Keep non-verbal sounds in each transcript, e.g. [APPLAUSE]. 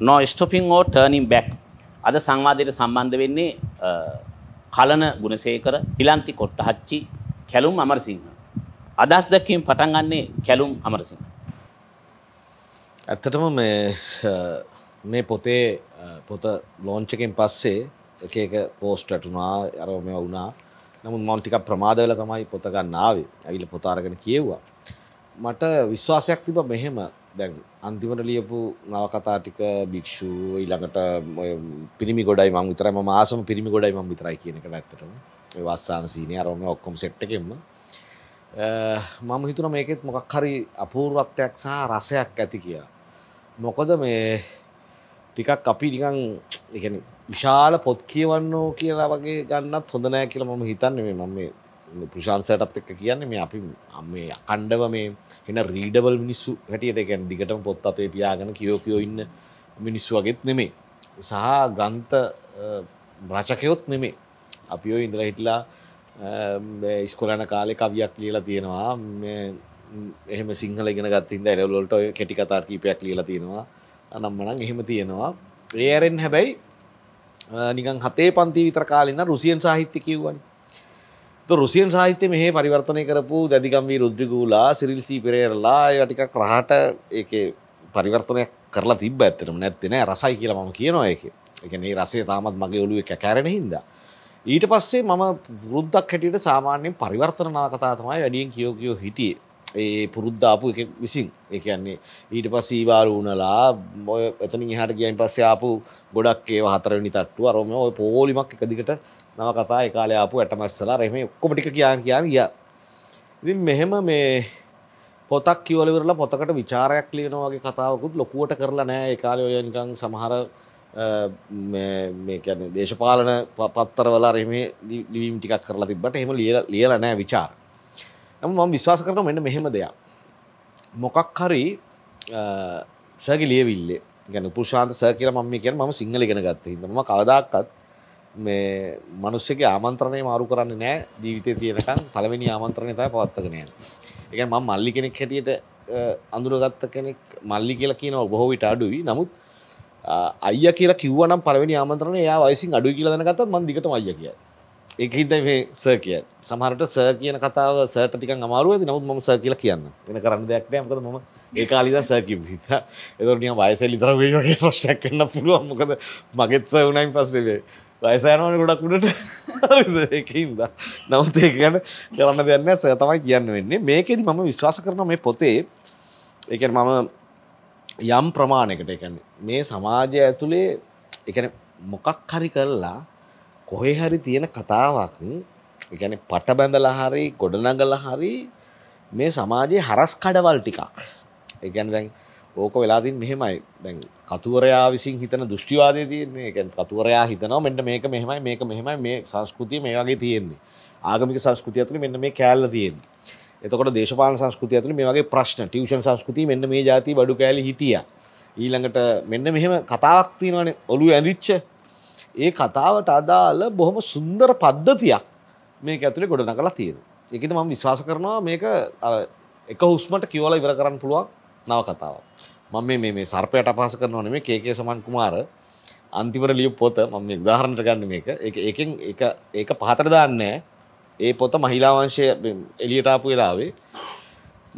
no stopping or turning back අද සංවාදයට සම්බන්ධ වෙන්නේ කලන ගුණසේකර ඉලන්ති කොට්ටහච්චි කැලුම් අමරසිංහ අදස් දැක්කීම පටන් ගන්නේ කැලුම් අමරසිංහ ඇත්තටම මේ මේ පොතේ පොත ලෝංචකෙන් පස්සේ එක එක පෝස්ට් ඇටුනා අර මෙ වුණා නමුත් මම ටිකක් ප්‍රමාද වෙලා තමයි පොත ගන්න ආවේ. ඇවිල්ලා පොත අරගෙන කියෙව්වා. මට විශ්වාසයක් තිබ්බා මෙහෙම දැන් අන්තිමට ලියපු නවකතා ටික භික්ෂු ඊළඟට පිරිමි ගොඩයි මං විතරයි මම ආසම පිරිමි ගොඩයි මං විතරයි කියන එකට ඇත්තටම ඒ වස්සාන සීනේ අර මේ ඔක්කොම සෙට් එකෙම මම හිතන මේකෙත් මොකක් හරි අපූර්වත්වයක් සහ රසයක් ඇති කියලා. මොකද මේ ටිකක් අපි නිකන් ඒ කියන්නේ විශාල පොත් කියවන්නෝ කියලා වගේ ගන්නත් හොඳ නෑ කියලා මම හිතන්නේ මේ මම මේ පුෂාන්සයටත් එක්ක කියන්නේ මේ අපි මේ අකණ්ඩව මේ එන රීඩබල් මිනිස්සු හැටිය දෙකැන් දිගටම පොත් අපේ පියාගෙන කියෝපියෝ ඉන්න මිනිස්සු වගෙත් නෙමේ සහ ග්‍රන්ථ රචකයොත් නෙමේ අපි ඔය ඉඳලා හිටලා ඉස්කොලන කාලෙ කවියක් ලියලා තියෙනවා එහෙම සිංහල ගෙන ගත්තින්ද ඇරවලට ඔය කෙටි කතාර් කීපයක් ලියලා තියෙනවා අනම්මනං එහෙම තියෙනවා ඒරෙන් හැබැයි නිකන් හතේ පන්ති විතර කාලන්න රුසියන් සාහිත්‍ය කිව්වන් රුසියන් සාහිත්‍ය මෙහ පරිවර්තනය කරපු දැදිගම්වී රුද්‍රිගූලා සිරිල්සී පෙරේරලා ටිකක් රහට ඒක පරිවර්තනයක් කරලා තිබ ඇත්තරම නැත්තින රසයි කියලා මම කියනවා එක එකනේ රසේ තාමත් මගේ ඔලුව එක කෑරෙන හින්දා. ඊට පස්සේ මම පුරුද්දක් හැටියට සාමාන්‍යයෙන් පරිවර්තනා කතා තමයි වැඩියෙන් කියෝ කියෝ හිටියේ ඒ පුරුද්ධාපු එක විසින් එකන්නේ ඊට පස් ඊවාර වුණලා ඔය එතනින් හට ගියන් පස්සේ ආපු ගොඩක් ඒව හතරනි තට්ටු අරම ඔය පෝලිමක් එකදිකට නව කතා එකකාල ආපු ඇටමස්සලා රෙම ඔක්කොමටික කියන් කියන්න ගිය ඉතින් මෙහෙම මේ පොතක් කියවලවරලා පොතකට විචාරයක් ලියනවාගේ කතාවකුත් ලොකුවට කරලා නෑ ඒකාල ඔයනිකං සමහර මේැන දේශපාලන පත්තරවලා රෙම ලිවීම් ටිකක් කරලා තිබට එහෙම ලියල ලියල නෑ විචාර නම මම විශවාස කරන මෙන්න මෙහෙම දෙයක් මොකක් හරි සැගි ලියවිල්ලේ ගැන පුෂාන්ත සැ කියලා මම්ම කියන ම සිංහල ගෙන ගත්ත හිතම කවදක්කත් මේ මනුස්සගේ ආමන්ත්‍රණය මාරු කරන්න නෑ ජීවිතය තියෙනකම් පළවෙනි ආමන්ත්‍රණය තයි පවත්තකනය එක ම මල්ලි කෙනෙක් හැටියට අඳුරගත්ත කෙනෙක් මල්ලි කියලා කියනව බොහෝ විට අඩුයි නමුත් අය කියලා කිවනම් පළවෙනි ආමන්ත්‍රණය යා වයිසින් අඩු කියලදනකත් මන් දිකට මයිය කිය එක හිද මේ සර් කිය සමහරට සර් කියන කතාව සට ටික අමාරුවද නමුත් ම සර් කියලා කියන්න වෙන කරන්න දෙයක් නෑමකද මම ඒකාලිද සැකිම හිත එදරනිය වයසල් ඉදර වේගේ [LAUGHS] ප්‍රශ්යක් කන්න පුළුවන් මොකද මගෙත්ස වනයින් පස්සේ රයිසයනවන ගොඩක් උඩට එකද නවත් ඒකගන්න කරන්න දෙන්න සය තමයි කියන්න වෙන්නේ මේකෙද මම විශ්වාස කරන මේ පොතේ එක මම යම් ප්‍රමාණයකට එකන්නේ මේ සමාජය ඇතුළේ එකන මොකක් හරි කරලා කොහේ හරි තියෙන කතාවක් එකන පට බැඳලා හරි ගොඩනගල හරි මේ සමාජයේ හරස් කඩවල් ටිකක් එකන් දැන් ඕක වෙලාදින් මෙහෙමයි දැන් කතුවරයා විසින් හිතන දෘෂ්ටිවාදය තියන්නේ ැන් කතුවරයා හිතනවා මෙට මේක මෙහමයි මේක මෙහෙමයි මේ සංස්කෘතිය මේ වගේ තියෙන්නේ ආගමික සංස්කෘතිය ඇතුළ මෙන්න මේ කෑල්ල තියෙන එතකොට දේශපාල සංස්කෘතිය ඇතුළ මේ වගේ ප්‍රශ්න ටියෂන් සංස්කෘති මෙන්න මේ ජාති බඩු කෑලි හිටිය ඊළඟට මෙන්න මෙහෙම කතාවක් තියෙනවන ඔලු ඇඳිච්ච ඒ කතාවට අදාල බොහොම සුන්දර පද්ධතියක් මේක ඇතුළේ ගොඩ නකලා තියෙන එකද මම විශ්වාස කරනවා මේක එක හුස්මට කිවල ඉවර කරන්න පුළුවන් නව කතාවක්. මම මේ මේ සර්පයට අපහාස කරනවා නෙමෙයි කේකේ සමන් කුමාර අන්තිමට ලියපු පොත මම මේ උදාහරණයට ගන්න මේක. ඒක ඒකෙන් ඒක ඒක පහතට දාන්නේ ඒ පොත මහිලා වංශය එළියට ආපු වෙලාවේ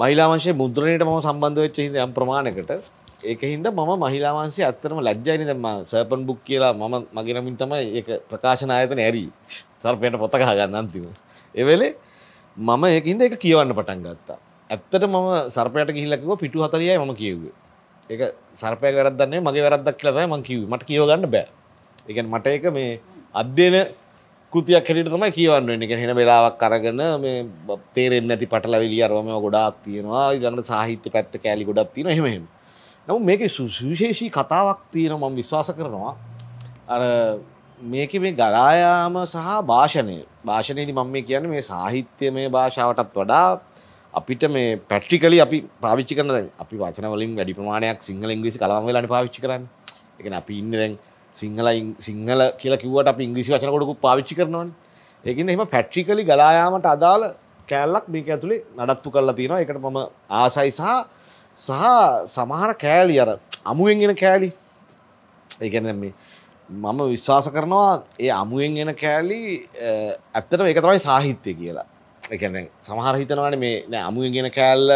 මහිලා වංශයේ මුද්‍රණයට මම සම්බන්ධ වෙච්ච හින්දා යම් ප්‍රමාණයකට ඒක හින්දා මම මහිලා වංශයේ ඇත්තටම ලැජ්ජයි නේද මම සර්පන් බුක් කියලා මම මගේ නමින් තමයි ඒක ප්‍රකාශන ආයතනේ ඇරි සර්පයට පොත ගහ ගන්න අන්තිම. ඒ වෙලේ මම ඒකින්ද ඒක කියවන්න පටන් ගත්තා. ඇත්තට මම සර්පයට ගිහිල්ලකිව පිටු හතලියයි ම කිව්වේ ඒක සර්පය වැරදන්නේ මගේ වැරදක් කියලදයි මං කිව් මට කියවගන්න බෑ එක මට එක මේ අධ්‍යන කෘතියක් කෙට තමයි කියවන්න එක හෙන වෙලාවක් කරගන්න මේ තේරෙන් ඇති පටලවෙලිය අරම ගොඩක් තියෙනවා ගන්න සාහිත්‍ය පැත්ත කෑලි ගොඩක් තියෙන හෙමහෙම නමු මේක සුවිශේෂී කතාවක් තියෙන මම විශ්වාස කරනවා අර මේක මේ ගලායාම සහ භාෂණය භාෂණයේදී මම මේ කියන්නේ මේ සාහිත්‍ය මේ භාෂාවටත් වඩා අපිට මේ පැට්ටිකලි අපි පාවිච්චි කරන දැන් අපි වචන වලින් වැඩි ප්‍රමාණයක් සිංහල ඉංග්‍රීසි කලවම් වෙලාන පාවිච්චි කරන්න එකන අපි ඉන්න දැන් සිංහල සිංහල කියලා කිව්වට අප ඉංග්‍රිසි වචනකොටකු පාවිච්චි කරනවන ඒකන්න එම පැට්ටිකලි ගලායාමට අදාළ කෑල්ලක් මේක ඇතුළේ නඩත්තු කරලා තියෙනවා එකට මම ආසයි සහ සහ සමහර කෑලි අර අමුවෙන් එෙන කෑලි ඒගැන මේ මම විශ්වාස කරනවා ඒ අමුවෙන් එන කෑලි ඇත්තට ඒක තමයි සාහිත්‍යය කියලා එකන සමහර හිතනවන මේ නෑ අමුවෙන් ගෙන කෑල්ල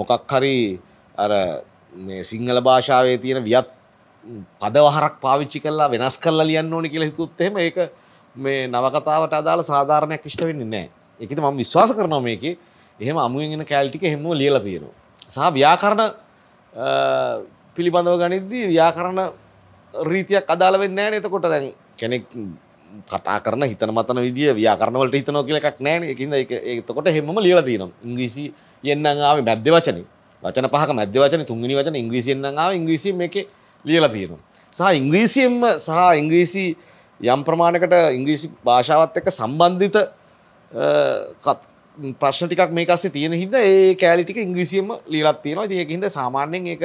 මොකක් හරි අර සිංහල භාෂාවේ තියෙන වියත් පදවහරක් පාවිච්චි කරලා වෙනස් කරලා ලියන්න ඕනි කියලා හිතුත්තෙම ඒක මේ නවකතාවට අදාළ සාධාරණයක් ෂ්ට වෙන්න නෑ එකත මම විශ්වාස කරනවා මේක එහෙම අමුවෙන්ගෙන කෑල්ටික හෙම ලියල තියෙනවා. සහ ව්‍යාකරණ පිළිබඳව ගනිද්දී ව්‍යාකරණ රීතියක් අදාළ වෙන්න නෑ නතකොට දැන් කෙනෙක් කතා කරන හිතන මතන විදිිය ව්‍යාකරනවලට හිතනෝ කියල එකක් නෑන එකද එතකොට හෙම ලියලදීන ඉංග්‍රීසි එන්නාව මැද්‍ය වචන වචන පහ මැද වචන තුන්ගනි වචන ඉංග්‍රීසිෙන්න්නාව ඉංග්‍රීසි එක ලියල තියෙනවා. සහ ඉංග්‍රීසියෙන්ම සහ ඉංග්‍රීසි යම් ප්‍රමාණකට ඉංග්‍රීසි භාෂාවත් එක්ක සම්බන්ධිත ප්‍රශ්න ටිකක් මේකස්සේ තියෙන හිද ඒ කෑලිටික ඉංග්‍රීසියම ලීලත් තියෙනවා ඒකහිද සාමාන්‍යයෙන් ඒක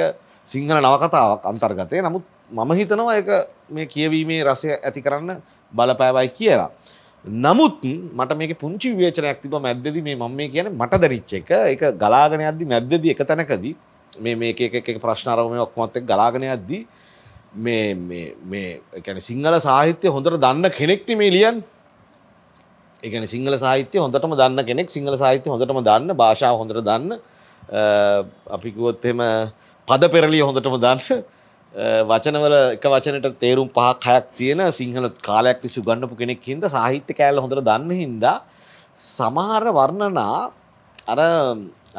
සිංහල නවකතාවක් අන්තර්ගතය නමුත් මම හිතනවා එක මේ කියවීමේ රසය ඇති කරන්න බලපෑවයි කියලා. නමුත් මට මේක පුංචි විවේචනයක් තිබ මැද්දදි මේ මම මේ කියන මට දැනිච්ච එක එක ගලාගෙන යද්දි මැද්දදි එක තැනකදී මේ මේක එක ප්‍රශ්න අරව මේ ඔක්කොමත් එක්ක ගලාගෙන යද්දි මේ මේ මේ කියන්නේ සිංහල සාහිත්‍ය හොඳට දන්න කෙනෙක්නේ මේ ලියන්නේ. ඒ කියන්නේ සිංහල සාහිත්‍ය හොඳටම දන්න කෙනෙක් සිංහල සාහිත්‍ය හොඳටම දන්න භාෂාව හොඳට දන්න අපි කිව්වොත් එහෙම පද පෙරළිය හොඳටම දන්න වචනවල එක වචනට තේරුම් පහක් හයක් තියෙන සිංහල කාලයක් තිස්සු ගන්නපු කෙනෙක් හින්ද සාහිත්‍ය කෑල්ල හොඳට දන්න හින්දා සමහර වර්ණනා අර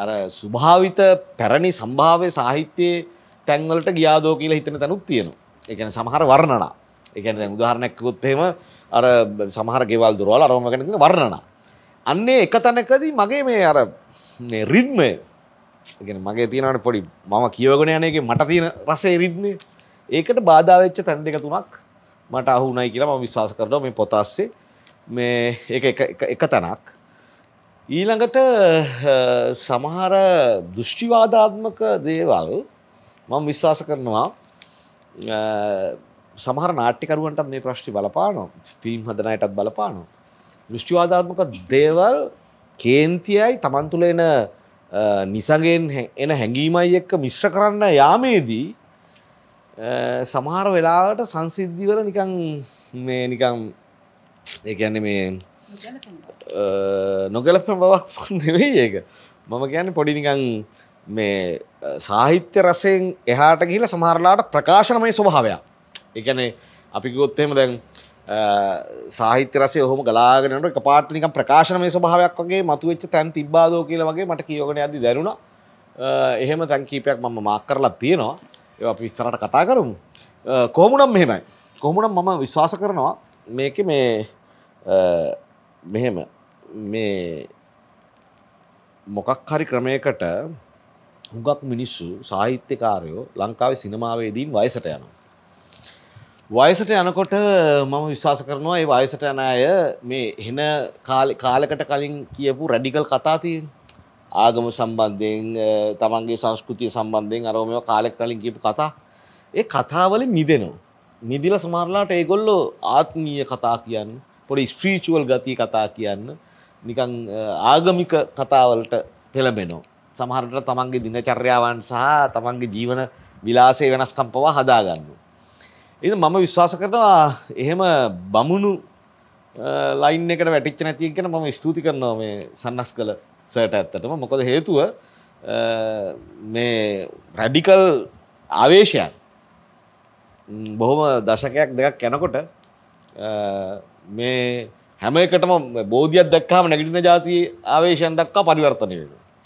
අර ස්වභාවිත පැරණි සම්භාව්‍ය සාහිත්‍යයේ තැන්වලට ගියාදෝ කියලා හිතන තැනුත් තියෙනවා. ඒ කියන්නේ සමහර වර්ණනා. ඒ කියන්නේ දැන් උදාහරණයක් කිව්වොත් එහෙම අර සමහර ගෙවල් දොරවල් අරම ගැන තියෙන වර්ණනා. අන්නේ එක තැනකදී මගේ මේ අර මේ රිද්මය ගෙන මගේ තියෙනට පොඩි මම කියවගෙන යනගේ මට තියෙන රසේ රිද්න්නේ ඒකට බාධාවෙච්ච තැන් දෙක තුනක් මට අහුනයි කියලා ම විශවාස කරන මේ පොතස්සේ මේ එක තැනක් ඊළඟට සමහර දෘෂ්ටිවාධාත්මක දේවල් මම විශ්වාස කරනවා සමහර නාට්‍යකරුවන්ට මේ ප්‍රශ්ටි බලපානො ෆිල්ම් හදනයටත් බලපානො දෘෂ්ටිවාධාත්මක දේවල් කේන්තියයි තමන් තුළ එන නිසගෙන් එන හැඟීමයි එක්ක මිශ්්‍ර කරන්න යාමේදී සමහර වෙලාවට සංසිද්ධිවල නිකං මේ නිකම් ඒන්න මේ නොගැලපන බවක් [LAUGHS] නෙවෙයි ඒක මම කියන්න පොඩි නිකං මේ සාහිත්‍ය රසයෙන් එහාට ගිහිල සමහරලාට ප්‍රකාශනමයි ස්වභාවයක් එකනේ අපි ගොත්තෙම දැන් සාහිත්‍ය රසය ඔහොම ගලාගෙනට එක පාට්නිකම් ප්‍රකාශනමය ස්වභාවයක් වගේ මතුවෙච්ච තැන් තිබ්බාදෝ කියල වගේ මට කියෝගෙන ඇදි දැනුණ එහෙම තැන් කීපයක් මම මාක් කරලා තියෙනවා ඒ අපි ඉස්සරට කතා කරමු කොහොමුණම් මෙහෙමයි කොහොමුණම් මම විශ්වාස කරනවා මේක මේ මෙහෙම මේ මොකක් හරි ක්‍රමයකට හුඟක් මිනිස්සු සාහිත්‍යකාරයෝ ලංකාවේ සිනමාවේදීන් වයසට යනවා වයසට යනකොට මම විශ්වාස කරනවා ඒ වයසට යන අය මේ හෙන කාලකට කලින් කියපු රැඩිකල් කතාතියෙන් ආගම සම්බන්ධයෙන් තමන්ගේ සංස්කෘතිය සම්බන්ධයෙන් අරෝම කාලෙක් කලින් කියපු කතා ඒ කතාවල නිදෙනවා. නිදිල සමරලාට ඒගොල්ලෝ ආත්මීය කතා කියන්න පොඩි ස්ප්‍රීචුවල් ගතිය කතා කියන්න නිකං ආගමික කතාවලට පෙළබෙනෝ. සමහරට තමන්ගේ දිනචර්යාවන් සහ තමන්ගේ ජීවන විලාසේ වෙනස්කම්පවා හදාගන්නවා. එ මම විශ්වාස කරනවා එහෙම බමුණු ලයින් එකට වැටිච් නැතිගෙන මම ස්තුති කරනවා මේ සන්නස් කළ සට ඇත්තටම මොකද හේතුව මේ රැඩිකල් ආවේශයන් බොහොම දශකයක් දෙකක් යැනකොට මේ හැම එකටම බෝධියක් දක්කාම නැගටින ජාති ආවේශයන් දක්වා පරිවර්තනය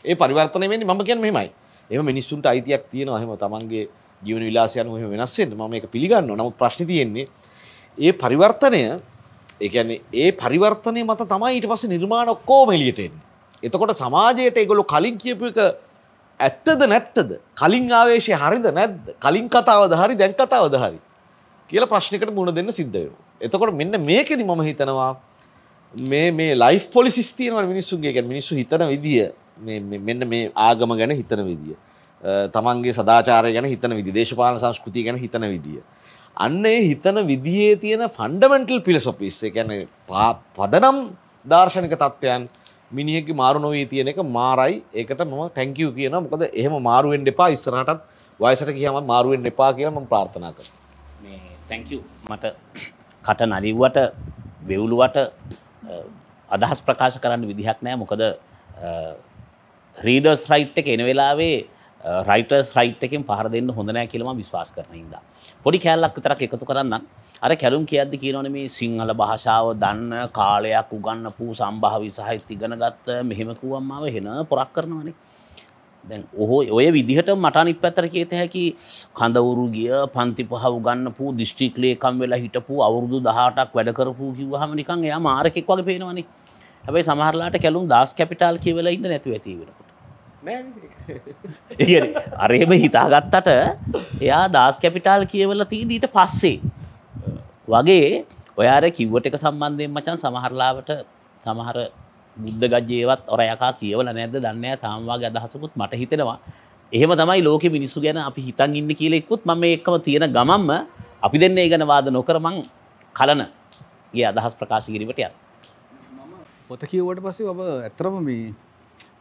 ඒ පරිවර්තනයවෙනි මම කියන මෙමයි එම මිනිස්සුන්ට අයිතියක් තියෙන හෙම තමන්ගේ ජීවන විලාසයන් හම වෙනස්සෙන් ම එක පිළිගන්න නමුත් ප්‍රශ්ි තියෙන්නේ ඒ පරිවර්තනය ඒන්නේ ඒ පරිවර්තනය මත තමයි ඊට පස නිර්මාණ ඔක්කෝ මෙලියටෙන් එතකොට සමාජයට ඒගොලු කලින් කියපු එක ඇත්තද නැත්තද කලින් ආවේශය හරිද නැද්ද කලින් කතාවද හරි දැන් කතාවද හරි කියල ප්‍රශ්නිකට මුණ දෙන්න සිද්ධයෝ එතකොට මෙන්න මේකෙදි මම හිතනවා මේ මේ ලයිෆ් පොලිසිස්තියන මිනිස්සුන්ගේ මිනිස්සු හිතන විදිිය මෙන්න මේ ආගම ගැන හිතන විදිිය තමන්ගේ සදාචාරය ගැන හිතන විදි දේශපාන සංස්කෘතිය ගැන හිතන විදිිය. අන්නේ හිතන විදියේ තියෙන ෆන්ඩමෙන්ටල් පිලසොපිස් එකැන පදනම් දර්ශනක තත්ත්වයන් මිනිහෙකි මාරු නොවී තියෙන එක මාරයි ඒකට මම ටැංකව් කියන මොකද එහෙම මාරුවෙන් එපා ඉස්සරටත් වයසට කියම මාරුවෙන් එපා කියලම ප්‍රාර්ථනා කර තැංක මට කට නලිව්වට වෙවුලුවට අදහස් ප්‍රකාශ කරන්න විදිහක් නෑ මොකද රීඩර්ස් රයිට් එක එන වෙලාවේ රයිටර්ස් රයිට් එකෙන් පහර දෙන්න හොඳනෑ කියලම විශවාස කරන ඉද. පොඩි කෑල්ලක් විතරක් එකතු කරන්න අර කැරුම් කියද්දි කියනවන මේ සිංහල භාෂාව දන්න කාලයක් උගන්නපු සම්භාවි සහිත ඉගෙනගත්ත මෙහෙමකුවම්මාව හෙන පොරක් කරනවනේ. දැන් ඔහෝ ඔය විදිහට මටනිත් පැතර කියත හැකි කඳවුරු ගිය පන්ති පහ උගන්නපු දිස්ට්‍රික් ලේකම් වෙලා හිටපු අවුරුදු දහටක් වැඩකරපු කිව්වහම නිකන් එයා මාරකෙක් වගේ පේනවනේ. හැබයි සමහරලාට කැලුම් දස් කැපිටල් කියවලා ඉන්න නැතුව ඇතිවෙන. අරේම [LAUGHS] හිතාගත්තට එයා දාස් කැපිටාල් කියවල තිීන් ඊට පස්සේ වගේ ඔයාර කිව්වට එක සම්බන්ධයෙන් මචන් සමහරලාවට සමහර බුද්ධ ගජයවත් ඔරයකා කියවල නැද දන්න තාම්වාගේ අදහසකුත් මට හිතෙනවා එහෙම තමයි ලෝක මිනිස්සු ගැන අපි හිතන් ඉන්න කියලෙකුත් මම එක්කම තියෙන ගමම්ම අපි දෙන්නේ ගැන වාද නොකරමං කලන ගේ අදහස් ප්‍රකාශ කිරීමට යන් පොත කියවට පස්සේ ඔබ ඇතරම මේ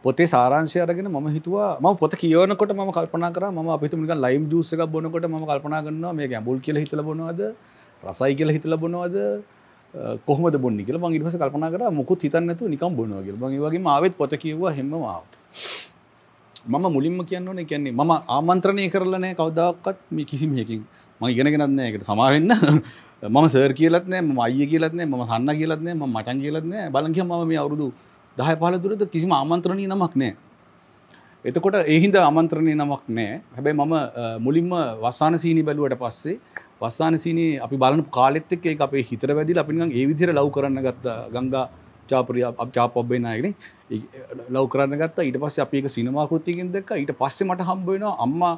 පොතේ සාරංශය අරගෙන ම හිතුවා ම පොත කියවනකොට ම කල්පනා කර ම අපිතුමික ලයිම් ජූස එකක් බොනකොට ම කල්පනා කරනවා මේ ගැඹුල් කියල හිතල බොනවද රසයි කියල හිතල බොනවද කොහම බොන්න කියල මං ඉටස කල්පනා කර මුකු හිතන්නතු නිකම් බොනවාගේ බගේ වගේ ආවත් පොත කියවවා හෙමවාාවට. මම මුලින්ම කියන්න ඕනේ කියන්නේ මම ආමන්ත්‍රණය කරලා නැහැ කවදාකවත් මේ කිසිම එකකින් මම ඉගෙනගෙනත් නැහැ ඒකට සමා වෙන්න මම සර් කියලත් නැහැ මම අයියා කියලත් නැහැ මම සන්නා කියලත් නැහැ මම මචං කියලත් නැහැ බලන් කියම මම මේ අවුරුදු 25 දහය පහල දුරට කිසිම ආමන්ත්‍රණී නමක් නෑ. එතකොට එහින්ද ආමන්ත්‍රණය නමක් නෑ හැබැයි මම මුලින්ම වස්සාන සීනි බැලුවට පස්සේ වස්සාන සීනි අපි බලන කාලෙත් එක්ක ඒක අපේ හිතට වැදිලා අපි නිකන් ඒ විදිහට ලව් කරන්න ගත්තා ගංගා චාපරිය චාපබ්බේ නායකනේ ලව් කරන්න ගත්තා ඊට පස්සේ අපි ඒක සිනමා කෘතියකින් දැක්කා ඊට පස්සේ මට හම්බ වෙනවා අම්මා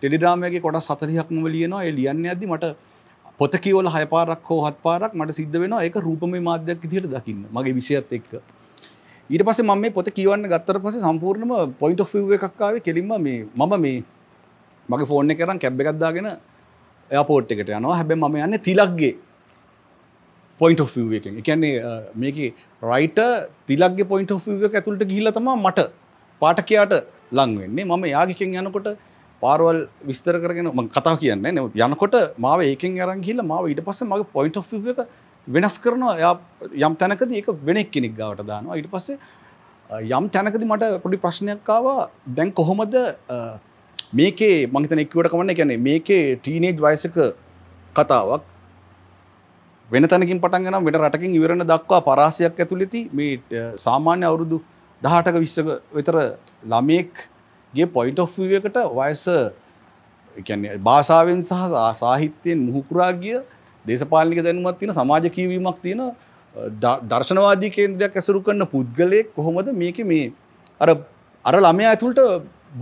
ටෙලිග්‍රාමයකේ කොටස් 40ක් මම ලියනවා ඒ ලියන්න යද්දි මට පොත කියවල හය පාරක් හෝ හත් පාරක් මට සිද්ධ වෙනවා ඒක රූපමය මාධ්‍යයක් විදිහට දකින්න මගේ විෂයත් එක්ක ඊට පස ම මේ පොත කියවන්න ගත්තර පස සම්පූර්ණම පොයින්ට ෆව එකක්කාව කෙලින්ම මේ මම මේ මගේ ෆෝර්න කරම් කැබ් එකක්දාගෙන එපෝට් එකට යනවා හැබැ ම යන්න තිලක්ගේ පොයින්ට ෆව එක එකන්නේ මේක රයිට තිලක්ගේ පොයින්ට ෆව එක ඇතුළට ගිහිලතම මට පාටකයාට ලංවෙන්නේ මම යාගිකෙන් යනකොට පාරවල් විස්තර කරගෙන ම කතා කියන්න න යනකොට මාව ඒකෙන් අරංගහිල මාව ඉට පස මගේ පොයින්ට ෆව එක වෙනස් කරනවා යම් තැනකද ඒක වෙනෙක් කෙනෙක් ගාවට දානවා ඊට පස්සේ යම් තැනකද මට පොඩි ප්‍රශ්නයක්කාවා දැන් කොහොමද මේකේ මංතන එක්වට කමන්න ගැන මේකේ ටීනේජ් වයසක කතාවක් වෙන තැනකින් පටන්ගෙන වෙන රටකින් ඉවරණ දක්වා පරාසයක් ඇතුළෙති මේ සාමාන්‍ය අවුරුදු දහටක විශ්සක වෙතර ළමයෙක්ගේ පොයිට ඔ්වකට වයස භාෂාවෙන් සහ සාහිත්‍යයෙන් මුහුකුරාගිය දේශපාලික දැනුමත් තියෙන සමාජ කීවීමක් තියෙන දර්ශනවාදී කේන්ද්‍රයක් ඇසුරු කරන පුද්ගලයෙක් කොහොමද මේක මේ අර අර ළමයා ඇතුළට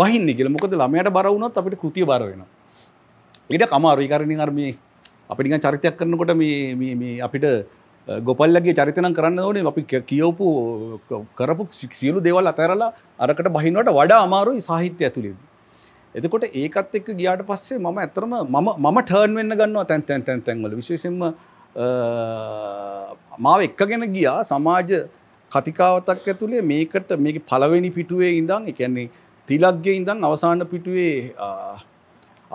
බහින්නේ කියලා මොකද ළමයට බර වුණොත් අපිට කෘතිය බර වෙනවා. ඊට අමාරුයි කරණින් අර මේ අපි නිකන් චරිතයක් කරනකොට මේ මේ මේ අපිට ගොපල්ලගේ චරිතනම් කරන්න ඕනේ අපි කියවපු කරපු සියලු දේවල් අතහැරලා අරකට බහිනවට වඩා අමාරුයි සාහිත්‍ය ඇතුළේදී. එතකොට ඒකත් එක්ක ගියාට පස්සේ මම ඇතරම මම මම ටර්න් වෙන්න ගන්නවා තැන් තැන් තැන් තැන්වල විශේෂෙන්ම මාව එක්කගෙන ගියා සමාජ කතිකාවතක් ඇතුළේ මේකට මේක පළවෙනි පිටුවේ ඉඳං එකන්නේ තිලක්ගේ ඉඳං අවසාන පිටුවේ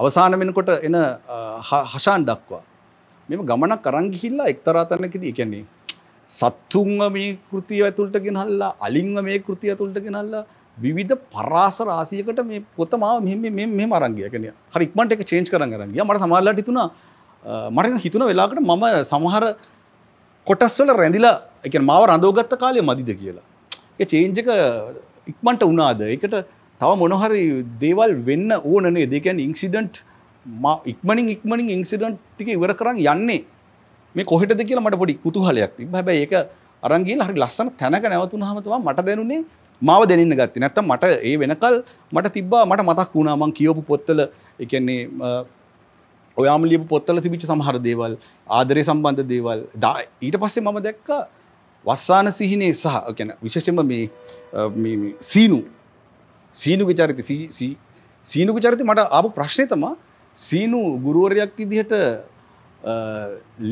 අවසාන වෙනකොට එන හෂාන් දක්වා මෙම ගමනක් කරංගිහිල්ලා එක්තරාතනකද එකන්නේ සත්තුන්ව මේ කෘතිය ඇතුළට ගෙනහල්ලා අලිංව මේ කෘතිය ඇතුළට ගෙනල්ලා විධ පරාස රාසියකට මේ පොතමාව මෙ මරංගය කන හරික්මට එක චේන්ච් කරන්න රගිය මට සමල්ලට හිතුුණ මට හිතුන වෙලාකට මම සමහර කොටස්වල රැඳිලා එක මාව රඳෝගත්ත කාලය මදිද කියලා. ඒ චේන්ජක ඉක්මන්ට උනාද එකට තව මොනහරි දේවල් වෙන්න ඕනනේ දෙකැන් ඉංසිඩන්ට් ඉක්මනින් ඉක්මනින් ඉංසිඩන්ට් ටික ඉවර කරන්න යන්නේ මේ කොහෙට දෙ කියලා මට පොඩි කුතුහලයක් තිබ හැබැ ඒක අරන්ගේ හරි ලස්සන තැනක නැවතුන හමතුවා මට දැනුනේ මාව දෙනන්න ගත්ත නැත්තම් මට ඒ වෙනකල් මට තිබ්බා මට මතක් වුණාමං කියෝපු පොත්තල එකන්නේ ඔයාම ලිප පොත්තල තිබිච සමහර දේවල් ආදරය සම්බන්ධ දේවල් දා ඊට පස්සේ මම දැක්ක වස්සාන සිහිනේ සහ කැන විශෂම මේ සීනු සීනුක චරිත සීනුක චරිත මට ආපු ප්‍රශ්නය තමා සීනු ගුරුවරයක් ඉදිහට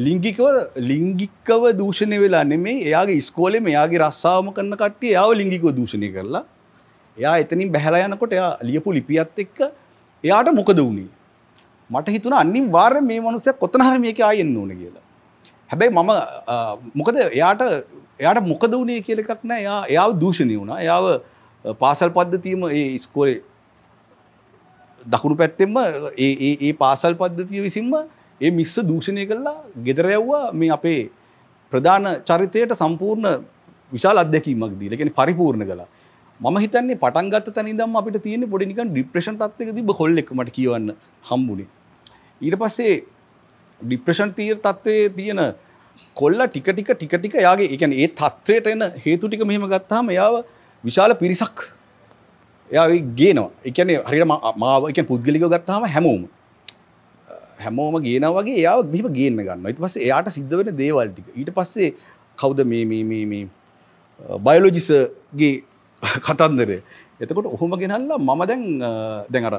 ලිංගිකව ලිංගික්කව දූෂණය වෙලා නෙමේ එයාගේ ස්කෝලෙ මෙයාගේ රස්සාාවම කරන්න කට්ටිය යාව ලිංගිකව දූෂණය කරලා එයා එතනින් බැහලා යනකොට එයා ලියපු ලිපියත් එක්ක එයාට මොකද වුණේ මට හිතුන අනින් වාර්ය මේ මනුසය කොතනහර මේක අයෙන්න්න ඕන කියලා හැබැයි මම මොකද එයාට එයාට මොකද වුණේ කියල එකක් නෑ එයා එයා දූෂණය වුණා එයාව පාසල් පද්ධතියම ඒ ස්කෝලේ දකුණු පැත්තෙම ඒ පාසල් පද්ධතිය විසින්ම ඒ මිස්ස දූෂණය කරලා ගෙදර යව්වා මේ අපේ ප්‍රධාන චරිතයට සම්පූර්ණ විශාල අධ්‍යැකීමක් දීලා කියන්නේ පරිපූර්ණ කළා. මම හිතන්නේ පටන් ගත්ත තැන ඉඳන්ම අපිට තියෙන්නේ පොඩි නිකන් ડિප්‍රෙෂන් තත්ත්වයක තිබ්බ කොල්ලෙක් මට කියවන්න හම්බුනේ. ඊට පස්සේ ડિප්‍රෙෂන් තීර තත්ත්වයේ තියෙන කොල්ලා ටික ටික ටික ටික යාගේ ඒ කියන්නේ ඒ තත්ත්වයට එන හේතු ටික මෙහෙම ගත්තාම එයාව විශාල පිරිසක් එයා ගේනවා. ඒ කියන්නේ හරියට මාව ඒ කියන්නේ පුද්ගලිකව ගත්තාම හැමෝම හැමෝම ගේන වගේ යා බිම ගේන්න ගන්න ඉට පස එයාට සිද්ධ වෙන දේවල්ටික ඊට පස්සේ කවුද මේ බයලෝජිසගේ කතන්දරය එතකොට ඔහොම ගෙනල්ලා මම දැන් දැනර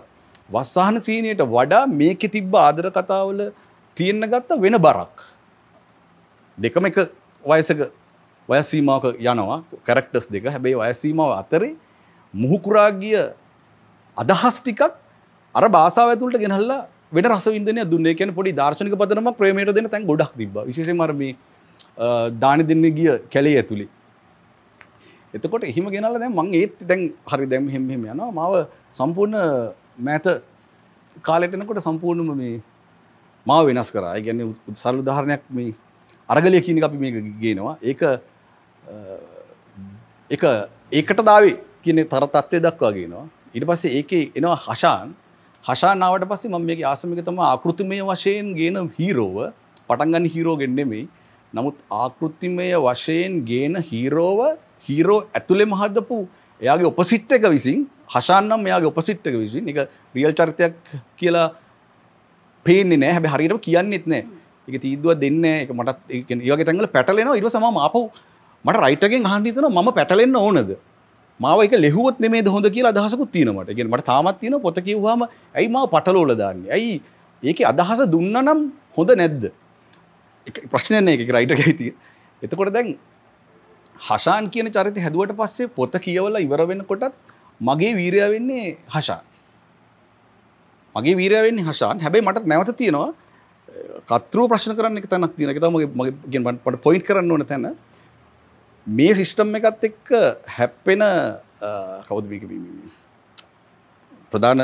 වස්සාහන සීනයට වඩා මේක තිබ්බ ආදර කතාවල තියෙන්න ගත්ත වෙන බරක් දෙකම එක වයසක වයසීමාවක යනවා කැරක්ටස් දෙක හැබැයි වයසීමාව අතරේ මුහුකුරාගිය අදහස් ටිකක් අර භාසාාව ඇතුළට ගෙනහල්ලා වෙන රසවිදනය දුන්නේ කියන පොඩි දර්ශනික පදනම ප්‍රේමයට දෙන තැන් ගොඩක් තිබ විශේෂමරම දානි දෙන්න ගිය කැලේ ඇතුළි එතකොට එහෙම ගෙනල දැ මං ඒත් දැන් හරි දැම් හෙමහෙම යන මාව සම්පූර්ණ මෑත කාලෙටනකොට සම්පූර්ණම මේ මා වෙනස් කරා ගැන සරල උදාහරණයක් මේ අරගලය කියනි අපි මේ ගේනවා ඒක එක ඒකට දාවේ කියන තර තත්වය දක්වා ගේනවා ඉට පස්සේ ඒකේ එනවා හෂාන් හෂානාවට පස්සේ මම මේක ආසමික තම ආකෘතිමය වශයෙන් ගේන හීරෝව පටන්ගන්න හීරෝගෙන් නෙමෙයි නමුත් ආකෘතිමය වශයෙන් ගේන හීරෝව හීරෝ ඇතුළෙ මහදපු එයාගේ ඔපසිට් එක විසින් හෂාන්නම් එයාගේ ඔපසිට් එක විසින් එක රියල් චරිතයක් කියලා පේන්නේ නෑ හැබැයි හරියටම කියන්නෙත් නෑ ඒක තීන්දුවක් දෙන්නේ ඒක මටත් ඒ වගේ තැන්වල පැටලෙනවා ඊට පස්සේ මම ආපහු මට රයිට් එකෙන් අහන්න හිතෙනවා මම පැටලෙන්න ඕනද මාව එක ලෙහුවත් නෙමේ හොඳ කියලා අදහසකුත් තියෙනමට ගෙන මට තාමත් තියෙන පොත කිව්වාම ඇයි මාව පටලෝල දාන්නේ ඇයි ඒක අදහස දුන්න නම් හොඳ නැද්ද ප්‍රශ්නයන එක රයිට ගහිතිය එතකොට දැන් හසාන් කියන චරිත හැදුවට පස්සේ පොත කියවල ඉවර වෙන කොටත් මගේ වීරය වෙන්නේ හසා මගේ වීරය වෙන්නේ හසාන් හැබැයි මට නැවත තියෙනවා කතරු ප්‍රශ්න කරන්න එක තැනක් තියෙන එක තමයි මගේ මට පොයින්ට් කරන්න ඕන තැන මේ සිිස්ටම් එකත් එක්ක හැප්පෙන කවද මේකවීම ප්‍රධාන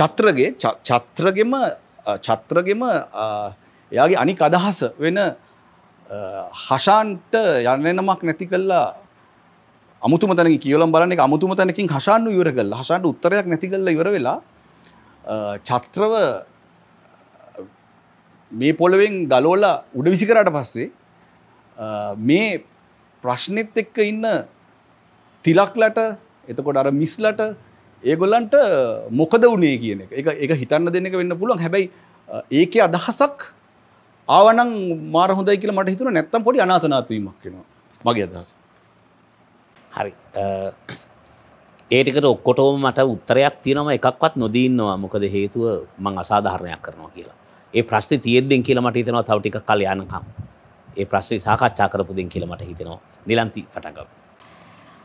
චත්‍රගේ චත්‍රගෙම චත්‍රගෙම එයාගේ අනි අදහස වෙන හෂාන්ට යන්න නමක් නැති කල්ලා අමුතුම තැන කියවලම් බලන්න අමුතුම තැනකින් හෂාන්ු ඉවර කල් හසාන්ට උත්තරයක් නැති කල්ල ඉවර වෙලා චත්‍රව මේ පොළොවෙන් දලෝල උඩ විසි කරට පස්සේ මේ ප්‍රශ්නෙත් එක්ක ඉන්න තිලක්ලට එතකොට අර මිස්ලට ඒගොල්ලන්ට මොකද වනේ කියන එක එක හිතන්න දෙන්නක වෙන්න පුළුවන් හැබැයි ඒක අදහසක් ආවනම් මාර හොඳයි කියලා මට හිතුන නැත්තම් පොඩි අනාතනාත්වීමක් කෙනවා මගේ අදහස හරි ඒටිකට ඔක්කොටෝම මට උත්තරයක් තියෙනම එකක්වත් නොදීන්නවා මොකද හේතුව මං අසාධාරණයක් කරනවා කියලා ඒ ප්‍රශ්ති තියෙද්දෙන් කියලා මට හිතනවා තවටික කල් යනකම් ඒ ප්‍රශ්නය සාකච්ඡා කරපු දෙන් කියල මට හිතෙනවා නිලන්ති පටගව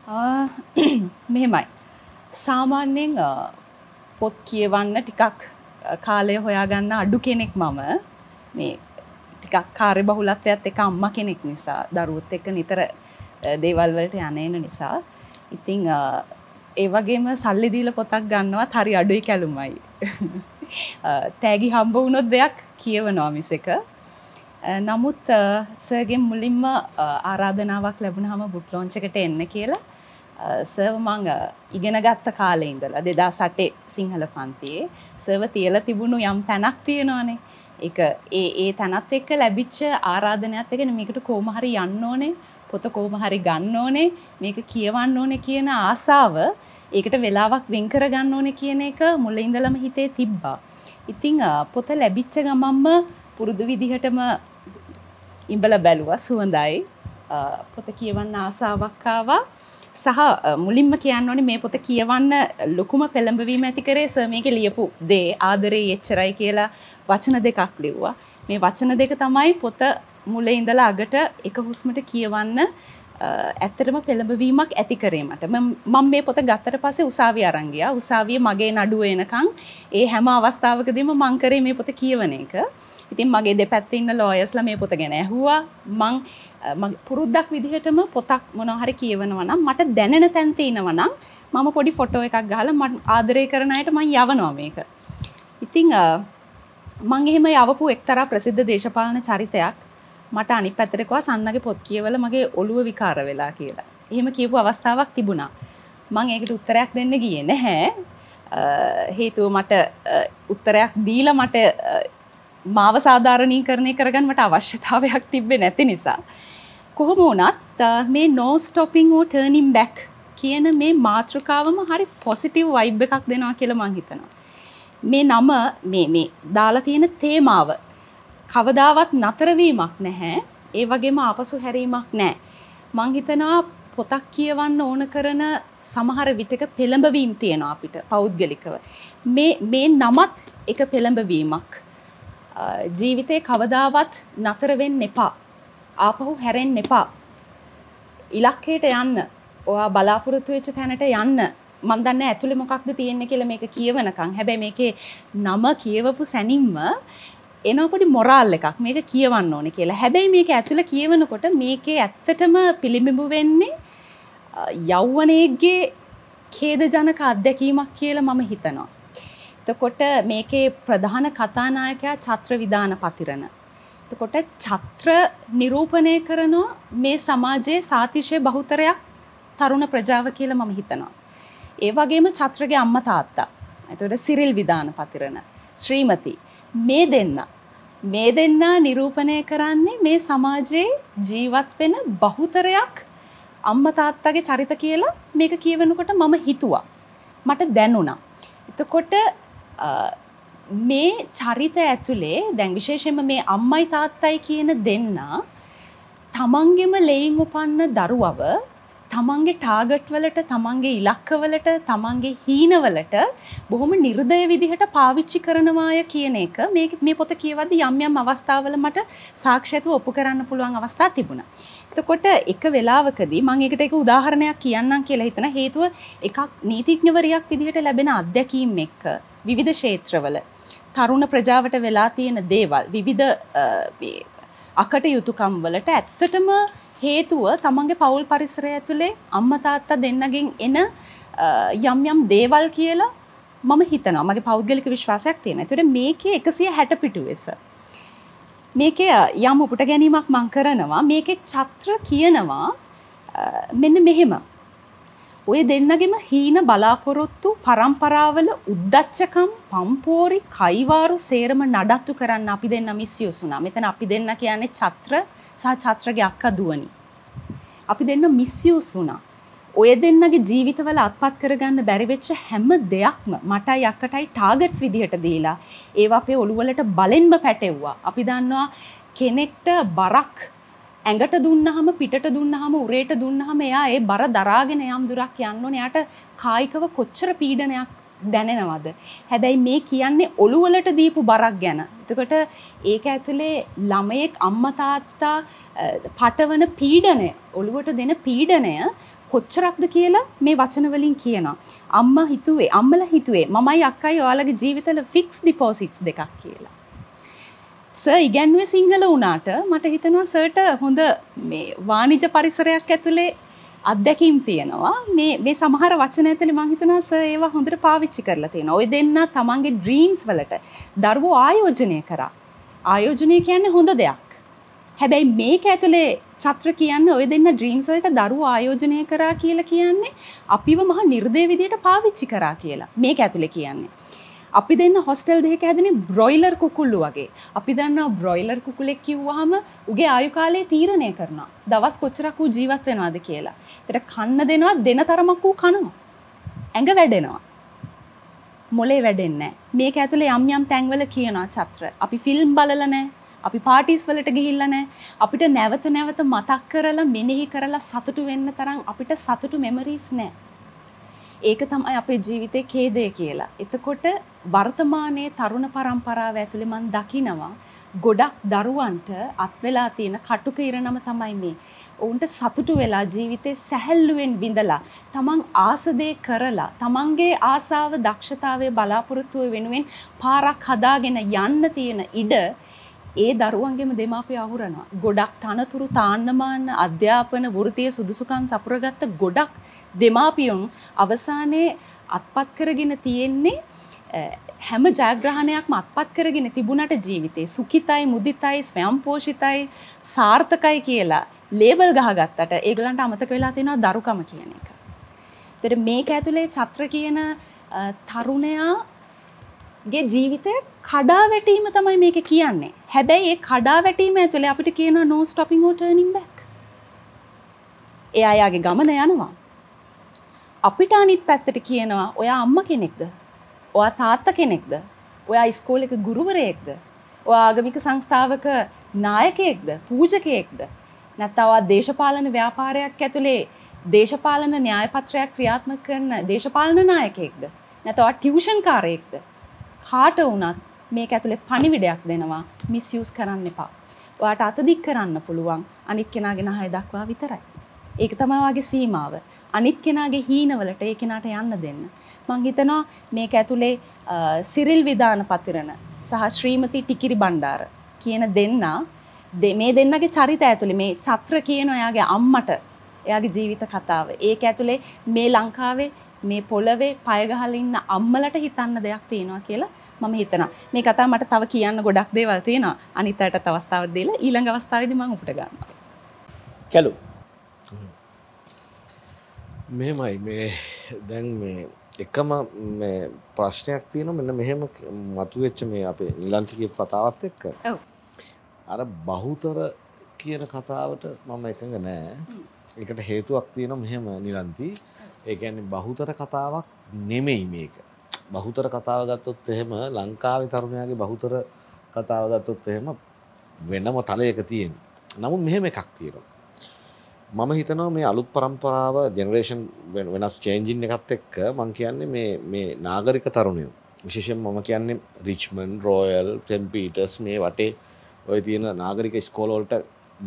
[CLEARS THROAT] මෙහෙමයි සාමාන්‍යයෙන් පොත් කියවන්න ටිකක් කාලය හොයාගන්න අඩු කෙනෙක් මම මේ ටිකක් කාරය බහුලත්වයක්ත් එක අම්ම කෙනෙක් නිසා දරුවත් එක නිතර දේවල්වලට යනයන නිසා ඉතිං ඒවගේම සල්ලිදීල පොතක් ගන්නවා හරි අඩුයි කැලුමයි [LAUGHS] තෑගි හම්බ වුණොත් දෙයක් කියවනවා මිසක නමුත් සර්ගෙන් මුලින්ම ආරාධනාවක් ලැබුණහම බුක් ලෝංචකට එන්න කියලා සර්ව මං ඉගෙන ගත්ත කාලේ ඉඳලා දෙදා සටේ සිංහල පන්තියේ සර්ව තියලා තිබුණු යම් තැනක් තියෙනවානේ එක ඒ ඒ තැනත් එක්ක ලැබිච්ච ආරාධනයක්ත් එකෙන මේකට කෝමහරි යන්න ඕනේ පොත කෝමහරි ගන්න ඕනේ මේක කියවන්න ඕනේ කියන ආසාව ඒකට වෙලාවක් වෙන්කර ගන්න ඕනේ කියන එක මුල ඉඳලම හිතේ තිබ්බා. ඉතිං පොත ලැබිච්ච ගමම්ම පුරුදු විදිහටම ඉඹල බැලුව සුවඳයි පොත කියවන්න ආසාවක්කාවා සහ මුලින්ම කියන්න ඕනේ මේ පොත කියවන්න ලොකුම පෙළඹවීම ඇති කරේ සර්මයක ලියපු දේ ආදරේ එච්චරයි කියලා වචන දෙකක් ලිව්වා මේ වචන දෙක තමයි පොත මුල ඉඳලා අගට එක හුස්මට කියවන්න ඇත්තරම පෙළඹවීමක් ඇති කරේමට මම මේ පොත ගත්තට පසේ උසාවි අරංගිය උසාවිය මගේ නඩුව එනකං ඒ හැම අවස්ථාවකදීම මංකරේ මේ පොත කියවන එක ඉතින් මගේ දෙපැත්තින්න ලෝයස්ල මේ පොත ගැන ඇහුවා මං පුරුද්දක් විදිහටම පොතක් මොනහරි කියවනවනම් මට දැනෙන තැන්තිනවනම් මම පොඩි ෆොටෝ එකක් ගහල මට ආදරය කරනයට මං යවනවා මේක. ඉතිං මං එහෙම යවපු එක්තරා ප්‍රසිද්ධ දේශපාලන චරිතයක් මට අනි පැතරකවා සන්නගේ පොත් කියවල මගේ ඔළුව විකාර වෙලා කියලා. එහෙම කියපු අවස්ථාවක් තිබුණා. මං ඒකට උත්තරයක් දෙන්න ගිය නැහැ. හේතුව මට උත්තරයක් දීල මට මාව සාධාරණී කරණය කරගන්නට අවශ්‍යතාවයක් තිබ්බේ නැති නිසා. කොහොම වනත් මේ නෝස්ටොපිං ෝ ටර්නිම් බැක් කියන මේ මාතෘකාවම හරි පොසිටව් වයිබ් එකක් දෙනවා කියල මං හිතනවා. මේ නම දාලා තියෙන තේමාව කවදාවත් නතරවීමක් නැහැ. ඒ වගේම ආපසු හැරීමක් නැහැ. මං හිතනවා පොතක් කියවන්න ඕන කරන සමහර විටක පෙළඹවීම් තියෙනවා අපිට පෞද්ගලිකව. මේ මේ නමත් එක පෙළඹවීමක්. ජීවිතේ කවදාවත් නතර වෙන්න එපා. ආපහු හැරෙන්න එපා. ඉලක්කයට යන්න. ඔයා බලාපොරොත්තු වෙච්ච තැනට යන්න. මන් දන්න ඇතුලේ මොකක්ද තියෙන්නේ කියලා මේක කියවනකම්. හැබැයි මේකේ නම කියවපු සැනින්ම එනපොඩි මොරල් එකක් මේක කියවන්න ඕන කියලා හැබැයි මේක ඇතුළ කියවනකොට මේකේ ඇත්තටම පිළිබිඹු වෙන්නේ යෞවනයගේ කේද ජනක අත්දැකීමක් කියලා මම හිතනවා. එතකොට මේකේ ප්‍රධාන කතානායකයා චත්‍ර විධාන පතිරණ. එතකොට චත්‍ර නිරූපණය කරනවා මේ සමාජයේ සාතිශය බහුතරයක් තරුණ ප්‍රජාව කියලා මම හිතනවා. ඒ වගේම චත්‍රගේ අම්ම තාත්තා. එතකොට සිරිල් විධාන පතිරණ ශ්‍රීමති මේ දෙන්න. මේ දෙන්නා නිරූපණය කරන්නේ මේ සමාජයේ ජීවත් වෙන බහුතරයක් අම්ම තාත්තගේ චරිත කියලා මේක කියවනකොට මම හිතුවා. මට දැනුණා. එතකොට මේ චරිත ඇතුලේ දැන් විශේෂයෙන්ම මේ අම්මයි තාත්තයි කියන දෙන්නා තමන්ගෙම ලෙයින් උපන්න දරුවව තමන්ගේ ටාගට් වලට තමන්ගේ ඉලක්කවලට තමන්ගේ හීනවලට බොහොම නිර්දය විදිහට පාවිච්චි කරනවාය කියන එක මේ මේ පොත කියවද යම් යම් අවස්ථාවල මට සාක්ෂයතු ඔප්පු කරන්න පුළුවන් අවස්ථා තිබුණා. එතකොට එක වෙලාවකදී මම ඒකට එක උදාහරණයක් කියන්නම් කියලා හිතන හේතුව එකක් නීතිඥවරියක් විදිහට ලැබෙන අත්දැකීම් එක්ක විවිධ ක්ෂේත්‍රවල තරුණ ප්‍රජාවට වෙලා තියෙන දේවල් විවිධ අකට යුතුයකම් වලට ඇත්තටම හේතුව තමන්ගේ පවුල් පරිසරය ඇතුළේ අම්ම තාත්තා දෙන්නගෙන් එන යම් යම් දේවල් කියලා මම හිතනවා මගේ පෞද්ගලික විශ්වාසයක් තියෙන. ඒතර මේකේ 160 පිටුවෙස. මේකේ යම් උපුට ගැනීමක් මම කරනවා. මේකේ චත්‍ර කියනවා මෙන්න මෙහෙම. ඔය දෙන්නගෙම හීන බලාපොරොත්තු පරම්පරාවල උද්දච්චකම් පම්පෝරි කයිවාරු සේරම නඩත්තු කරන්න අපි දෙන්න මිස්යුසුනා. මෙතන අපි දෙන්න කියන්නේ චත්‍ර සහ චත්‍රගේ අක්කා දුවනි. අපි දෙන්න මිස්යුස් වුණා. ඔය දෙන්නගේ ජීවිතවල අත්පත් කරගන්න බැරි වෙච්ච හැම දෙයක්ම මටයි අක්කටයි ටාගට්ස් විදිහට දීලා ඒවා අපේ ඔළුවලට බලෙන්ම පැටෙව්වා. අපි දන්නවා කෙනෙක්ට බරක් ඇඟට දුන්නහම පිටට දුන්නහම උරේට දුන්නහම එයා ඒ බර දරාගෙන යම් දුරක් යන්න ඕනේ. එයාට කායිකව කොච්චර පීඩනයක් දැනෙනවද. හැබැයි මේ කියන්නේ ඔළුවලට දීපු බරක් ගැන. එතකොට ඒක ඇතුලේ ළමයෙක් අම්මතාත්තා පටවන පීඩනය ඔළුවට දෙන පීඩනය කොච්චරක්ද කියලා මේ වචනවලින් කියනවා. අම්ම හිතුවේ අම්මල හිතුවේ මමයි අක්කයි ඔයාලගේ ජීවිතල ෆික්ස් ඩිපෝසිට්ස් දෙකක් කියලා. ස ඉගැන්ුවේ සිංහල වුණාට මට හිතනවා සර්ට හොඳ මේ වානිජ පරිසරයක් ඇතුළේ අත්දැකීම් තියෙනවා මේ මේ සමහර වචන ඇතුළේ මං හිතනවා සර් ඒවා හොඳට පාවිච්චි කරලා තියෙනවා. ඔය දෙන්නා තමන්ගේ ඩ්‍රීම්ස් වලට දරුවෝ ආයෝජනය කරා. ආයෝජනය කියන්නේ හොඳ දෙයක්. හැබැයි මේක ඇතුළේ චත්‍ර කියන්නේ ඔය දෙන්න ඩ්‍රීම්ස් වලට දරුවෝ ආයෝජනය කරා කියලා කියන්නේ අපිව මහ නිර්දය විදියට පාවිච්චි කරා කියලා. මේක ඇතුළේ කියන්නේ. අපි දෙන්න හොස්ටල් දෙක හැදෙන බ්‍රොයිලර් කුකුල්ලු වගේ. අපි දන්නා බ්‍රොයිලර් කුකුලෙක් කිව්වහම උගේ ආයු කාලය තීරණය කරනවා. දවස් කොච්චරක් ඌ ජීවත් වෙනවද කියලා. පැත්තට කන්න දෙනවා දෙන තරමක් වූ කනවා. ඇඟ වැඩෙනවා. මොලේ වැඩෙන්න මේක ඇතුළේ යම් යම් තැන්වල කියනවා චත්‍ර අපි ෆිල්ම් බලලනෑ අපි පාටිස් වලට ගිහිල්ලනෑ අපිට නැවත නැවත මතක් කරලා මෙනෙහි කරලා සතුටු වෙන්න තරම් අපිට සතුටු මෙමරීස් නෑ ඒක තමයි අපේ ජීවිතේ කේදය කියලා එතකොට වර්තමානයේ තරුණ පරම්පරාව ඇතුළේ මන් දකිනවා ගොඩක් දරුවන්ට අත්වෙලා තියෙන කටුක ඉරණම තමයි මේ ඔවුන්ට සතුටු වෙලා ජීවිතේ සැහැල්ලුවෙන් විඳලා තමන් ආසදේ කරලා තමන්ගේ ආසාව දක්ෂතාවය බලාපොරොත්තුව වෙනුවෙන් පාරක් හදාගෙන යන්න තියෙන ඉඩ ඒ දරුවන්ගේම දෙමාපිය අහුරනවා. ගොඩක් තනතුරු තාන්නමාන අධ්‍යාපන වෘතිය සුදුසුකම් සපුරගත්ත ගොඩක් දෙමාපියුන් අවසානයේ අත්පත් කරගෙන තියෙන්නේ හැම ජයග්‍රහණයක්ම අත්පත් කරගෙන තිබුණට ජීවිතේ සුඛිතයි මුදිතයි ස්වයංපෝෂිතයි සාර්ථකයි කියලා ලේබල් ගහගත්තට ඒගලන්ට අමතක වෙලා තියෙනවා දරුකම කියන එක. තෙර මේක ඇතුළේ චත්‍ර කියන තරුණයා ගේ ජීවිතය කඩා වැටීම තමයි මේක කියන්නේ. හැබැයි ඒ කඩා වැටීම ඇතුළේ අපිට කියනවා no stopping or turning back. එයා යාගේ ගමන යනවා. අපිට අනිත් පැත්තට කියනවා ඔයා අම්ම කෙනෙක්ද? ඔයා තාත්තා කෙනෙක්ද? ඔයා ඉස්කෝලේක ගුරුවරයෙක්ද? ඔයා ආගමික සංස්ථාවක නායකයෙක්ද? පූජකයෙක්ද? නැත්තවා දේශපාලන ව්‍යාපාරයක් ඇතුළේ දේශපාලන න්‍යායපත්‍රයක් ක්‍රියාත්ම කරන දේශපාලන නායකෙක්ද නැතවා ටියවෂන් කාරයෙක්ද කාට වුණත් මේක ඇතුළේ පණිවිඩයක් දෙනවා මිස්යස් කරන්න එපා වාට අතදික් කරන්න පුළුවන් අනිත් කෙනගෙන හය දක්වා විතරයි ඒක තමයිවාගේ සීමාව අනිත් කෙනගේ හීනවලට ඒ කෙනාට යන්න දෙන්න මං හිතනවා මේක ඇතුළේ සිරිල් විධාන පතිරණ සහ ශ්‍රීමති ටිකිරි බණ්ඩාර කියන දෙන්නා මේ දෙන්නගේ චරිත ඇතුළේ මේ චත්‍ර කියන ඔයාගේ අම්මට එයාගේ ජීවිත කතාව. ඒක ඇතුලේ මේ ලංකාවේ මේ පොළවේ පයගහල ඉන්න අම්මලට හිතන්න දෙයක් තියෙනවා කියලා මම හිතනවා. මේ කතාව මට තව කියන්න ගොඩක් දේවල් තියෙනවා. අනිත් අයට අවස්ථාවක් දීලා ඊළඟ අවස්ථාවේදී මම උපුට ගන්නවා. කැලු. මෙහෙමයි මේ දැන් මේ එකම ප්‍රශ්නයක් තියෙන මෙන්න මෙහෙම මතුවෙච්ච මේ අපේ නිලන්තිකය කතාවත් එක්ක. ඔව්. අර බහුතර කියන කතාවට මම එකඟ නෑ එකට හේතුවක් තියෙන මෙහෙම නිලන්ති ඒකන්නේ බහුතර කතාවක් නෙමෙයි මේක බහුතර කතාව ගත්තොත් එහෙම ලංකාවේ තරුණයාගේ බහුතර කතාව ගත්තොත් එහෙම වෙනම තලයක තියෙන නමුත් මෙහෙම එකක් තියෙනවා මම හිතනවා මේ අලුත් පරම්පරාව ජෙනරේෂන් වෙනස් චේන්ජින් එකත් එක්ක මං කියන්නේ මේ මේ නාගරික තරුණයෝ විශේෂයෙන් මම කියන්නේ රිච්මන් රෝයල් ටෙම්පීටස් මේ වටේ ඔය තියෙන නාගරික ස්කෝලෝල්ට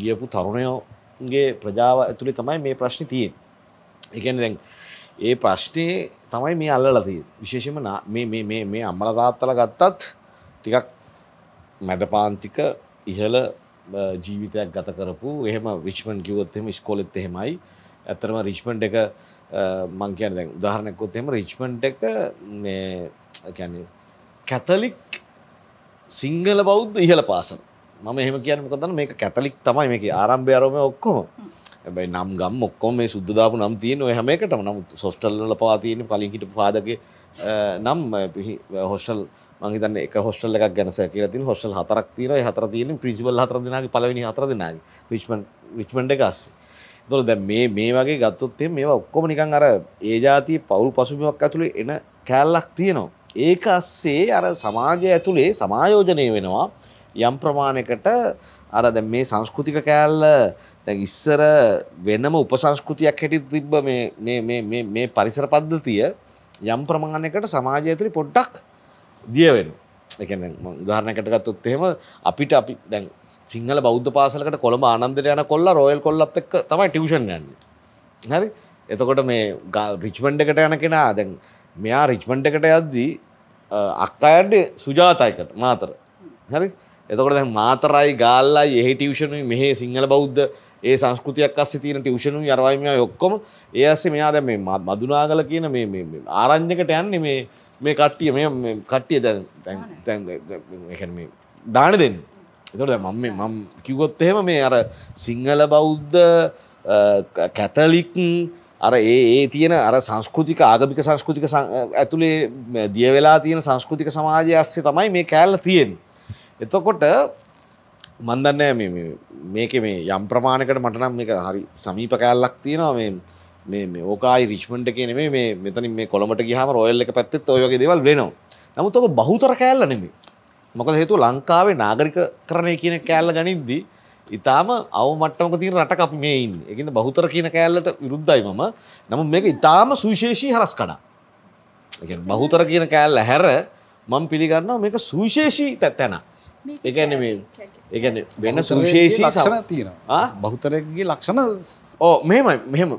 ගියපු තරුණයෝගේ ප්‍රජාව ඇතුළි තමයි මේ ප්‍රශ්න තියෙන් එකන දැන් ඒ ප්‍රශ්නය තමයි මේ අල්ලලතිය විශේෂම මේ අම්මල තාත්තල ගත්තත් ටිකක් මැද පාන්තික ඉහල ජීවිතයක් ගත කරපු එහෙම විච්මන් කිවත්තෙම ස්කොලෙත් එහෙමයි ඇතරම රිච්මන්් එක මංකයන දැන් උදාහරණයකොත් එම රිච්මන්ට් එක කැන කැතලික් සිංහල බෞද්ධ ඉහල පාසන මම එහෙම කියන මොකදන්න මේක කැතලික් තමයි මේක ආරම්භය අරම ඔක්කොම ඇැයි නම් ගම් ඔක්කොම මේ සුද්දාපු නම් තියන හැමකටම නම් සොස්ටල්ල පවාතියන පලින් හිට පාදක නම් හොස්ටල් මහිතන එක හොස්ටල් එකක් ගැන සැකල තින් හොස්ටල් හතරක් තීර හතර තියෙන පිසිිබල් හතර දෙනගේ පලවෙනි හතර දෙනගේ විශ්මන් විච්මන්ට ගස්ස දොල දැ මේ මේ වගේ ගත්තොත්තේ මේ ඔක්කොම නිකන් අර ඒ ජාති පවුල් පසුබිමක් ඇතුළේ එන කෑල්ලක් තියෙනවා ඒක අස්සේ අර සමාජය ඇතුළේ සමායෝජනය වෙනවා යම් ප්‍රමාණයකට අර දැ මේ සංස්කෘතික කෑල්ල දැ ඉස්සර වෙනම උපසංස්කෘතියක් හැටි තිබ්බ මේ පරිසර පද්ධතිය යම් ප්‍රමාණයකට සමාජය ඇතුරි පොඩ්ඩක් දියවෙන එක උදාහරණකට ගත්තොත් එහෙම අපිට අපි දැන් සිංහල බෞද්ධ පාසලකට කොළඹ ආනන්දර යන කොල්ලා රෝයල් කොල්ලත් එක්ක තමයි ටියුෂන් යන්නේ හරි එතකොට මේ රිච්මන්ඩ් එකට යන කෙනා දැන් මෙයා රිච්මන්ඩ් එකට යද්දී අක්කායන්ට සුජාතයකට මාතර හරි එතකොට දැන් මාතරයි ගාල්ලයි එහෙ ටියුෂනුයි මෙහෙ සිංහල බෞද්ධ ඒ සංස්කෘතියක් අස්සේ තියෙන ටියුෂනුයි අරවයි මෙයා ඔක්කොම ඒ අස්සේ මෙයා දැන් මේ මදුනාගල කියන මේ මේ ආරණ්‍යකට යන්නේ මේ මේ කට්ටිය මේ කට්ටිය දැන් දැන් දැන් ඒ කියන්නේ දාන දෙන්න. එතකොට දැන් මම මේ මම කිව්වොත් එහෙම මේ අර සිංහල බෞද්ධ කැතලික් අර ඒ ඒ තියෙන අර සංස්කෘතික ආගමික සංස්කෘතික ඇතුලේ දිය වෙලා තියෙන සංස්කෘතික සමාජය ඇස්සේ තමයි මේ කෑල්ල තියෙන්නේ. එතකොට මන්දන්න මේක මේ යම් ප්‍රමාණකට මටනම් මේ හරි සමීප කෑල්ලක් තියෙනවා මේ මේ ඕකායි රිශ්මට කියන මේ මෙතන මේ කොළමට ගහම රොයල් එක පැත්තෙත් ඔයගේ දෙවල් වෙනවා නමුත් ඔක බහුතර කෑල්ල නෙමේ මොකද හේතු ලංකාවේ නාගරික කරණය කියන කෑල්ල ගනිද්දි ඉතාම අවමට්ටමක තිීර රට අපි මේ ඉන්න එකන්න බහුතර කියන කෑල්ලට විරුද්ධයි මම නමු මේක ඉතාම සුවිශේෂී හරස් කඩා බහුතර කියන කෑල්ල හැර මං පිළිගන්නවා මේක සුවිශේෂී තැත්තැනා ඒගැන මේ ඒගැන වෙන සුවිශේෂී ලක්ෂණ තියෙනවා බහුතරගේ ලක්ෂණ ඕ මෙමයි මෙහෙම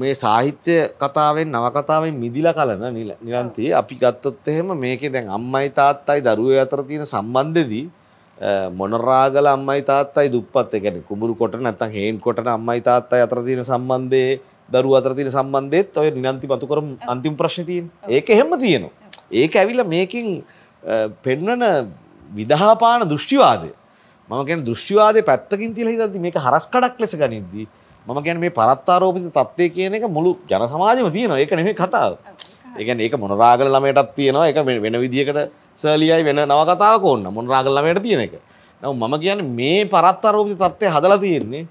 මේ සාහිත්‍ය කතාවෙන් නවකතාවෙන් මිදිල කලන නිලන්තිය අපි ගත්තොත් එහෙම මේක දැන් අම්මයි තාත්තයි දරුව අතර තියෙන සම්බන්ධදී මොනරාගල අම්මයි තාත්තයි දුප්පත් එකන කුඹුරු කොට නැතන් හේන් කොටන අම්මයි තාත්තයි අතර තියෙන සම්බන්ධය දරු අතර තියෙන සම්බන්ධයත් ඔය නිනන්ති පතු කරම අන්තිම ප්‍රශ්න තියෙන ඒක එහෙම තියෙනවා ඒක ඇවිල්ලා මේකින් පෙන්නන විදහාපාන දෘෂ්ටිවාදය මම ගැන දෘෂ්ටිවාදය පැත්තකින් තිල හිදද මේක හරස් කඩක් ලෙස ගනිද්දී මම ගැන මේ පරත්තාරෝපිත තත්වය කියන එක මුළු ජන සමාජම තියෙන ඒක නෙමේ කතාව ඒගැන ඒක මොනරාගල ළමයටත් තියෙනවා එක වෙන විදිකට සලියයි වෙන නවකතාව කොන්න මොනරාගල් ළමයට තියෙන එක නව මම කියන මේ පරත්තාරෝපිත තත්වය හදල තියෙන්නේ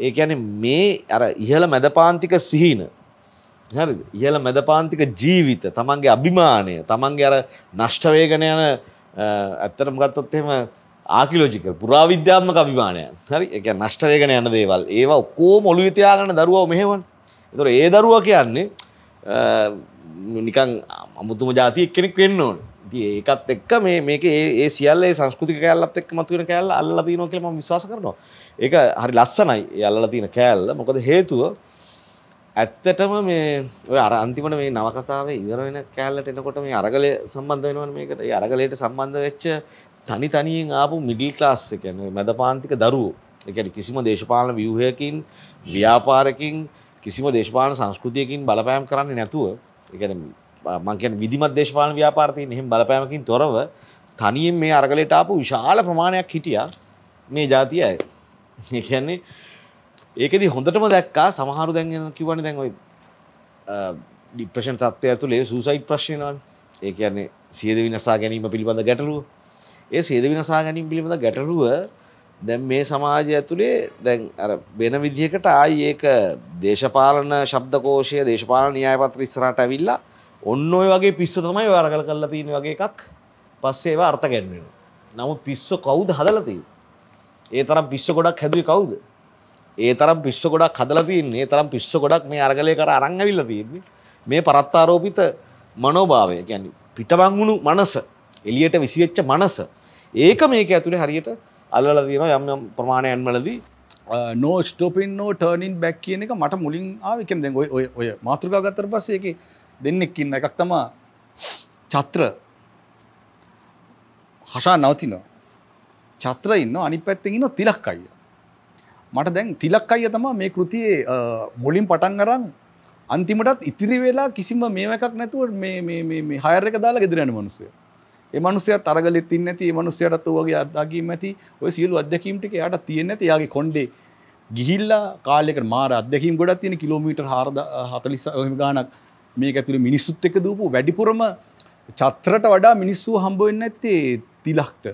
ඒ ඇන මේ අර ඉහල මැදපාන්තික සිහින හරි ඉහල මැදපාන්තික ජීවිත තමන්ගේ අභිමානය තමන්ගේ අර නෂ්ටවේගන යන ඇත්තටම ගත්තොත් එහෙම ආකිලෝජිකල් පුරාවිද්‍යාත්මක අභිමානයන් හරි එක නෂ්ට වේගන යන දේවල් ඒවා ඔක්කොම ඔළුවේ තියාගෙන දරුවව මෙහෙවන. ඒතර ඒ දරුවා කියන්නේ නිකන් අමුතුම જાතියෙක් කෙනෙක් වෙන්න ඕනේ. ඉතින් ඒකත් එක්ක මේ මේකේ ඒ ඒ සියල්ල ඒ සංස්කෘතික කැලලත් එක්ක මතුවෙන කැලල අල්ලලා තිනවා කියලා මම විශ්වාස කරනවා. ඒක හරි ලස්සනයි. ඒ අල්ලලා තියෙන කැලල. මොකද හේතුව ඇත්තටම මේ ඔය අර අන්තිමට මේ නවකතාව ඉවර වෙන කෑල්ලට එනකොට මේ අරගලය සම්බන්ධ වෙනවන මේකට ඒ අරගලයට සම්බන්ධ වෙච්ච තනි තනියෙන් ආපු මිඩිල් ක්ලාස් එක කියන්නේ මැද පාන්තික දරුවෝ ඒ කියන්නේ කිසිම දේශපාලන ව්‍යුහයකින් ව්‍යාපාරකින් කිසිම දේශපාලන සංස්කෘතියකින් බලපෑම් කරන්නේ නැතුව ඒ කියන්නේ මං කියන්නේ විධිමත් දේශපාලන ව්‍යාපාර තියෙන එහෙම බලපෑමකින් තොරව තනියෙන් මේ අරගලයට ආපු විශාල ප්‍රමාණයක් හිටියා මේ ජාතිය අය. ඒ කියන්නේ ඒකෙදි හොඳටම දැක්කා සමහරු දැන්ගෙන කිවන දැන් ඔයි ඩිප්‍රෂන් තත්වය ඇතුළේ සූසයිට් ප්‍රශ්නවන් ඒ කියන්නේ සියද විනසා ගැනීම පිළිබඳ ගැටරුව ඒ සේද විනසා ගැනීම පිළිබඳ ගැටරුව දැන් මේ සමාජය ඇතුළේ දැන් අර වෙන විදිහකට ආයි ඒක දේශපාලන ශබ්දකෝෂය දේශපාලන න්‍යායපත්‍ර ඉස්සරහට ඇවිල්ලා ඔන්න ඔය වගේ පිස්ස තමයි වරගල කරලා තියෙන වගේ එකක් පස්සේ ඒවා අර්ථ ගැන්වෙනවා. නමුත් පිස්ස කවුද හදලා තියෙන්නේ? ඒ තරම් පිස්ස ගොඩක් හැදුවේ කවුද? ඒ තරම් පිස්ස ගොඩක් හදලතින් ඒ තරම් පිස්ස ගොඩක් මේ අරගලය කර අරංගවිල්ල තියෙන්නේ මේ පරත්තාරෝපිත මනෝභාවය ගැන පිටබංගුණු මනස එලියට විසිවෙච්ච මනස ඒක මේක ඇතුළේ හරියට අල්ලල දන යම් යම් ප්‍රමාණයන්මලදී නෝ ස්ටෝපින් නෝ ටර්නින් බැක් කියන එක මට මුලින් ආවිකෙන් දැන් ඔය ඔය මාතෘකා ගත්තර පස්සේ එක දෙන්නෙක්කින්න එකක් තමා චත්‍ර හසා නවතිනවා චත්‍ර ඉන්න අනි පැත්තෙන් ඉන්න තිලක් අයිය මට දැන් තිලක් අය තම මේ කෘතියේ මුලින් පටන් අරන් අන්තිමටත් ඉතිරි වෙලා කිසිම මේ එකක් නැතුව මේ හයර එක දාලා ගෙදරන මනුස්සය මනුසය තරගල තින්න ඇති මනුසයටත් වගේ අදගීම ඇති ඔය සියලු අධ්‍යකීමටික යට තියෙන ඇති යාගේ කොන්්ඩේ ගිහිල්ලා කාලෙක මාර අදකීම් ගොඩත් තියෙන කිලෝමීට හරද හතලිස ඔහම ගානක් මේ ඇතුළ මිනිස්සුත් එක දූපු වැඩිපුරම චත්‍රට වඩා මිනිස්සු හම්බවෙන්න ඇත්තේ තිලක්ට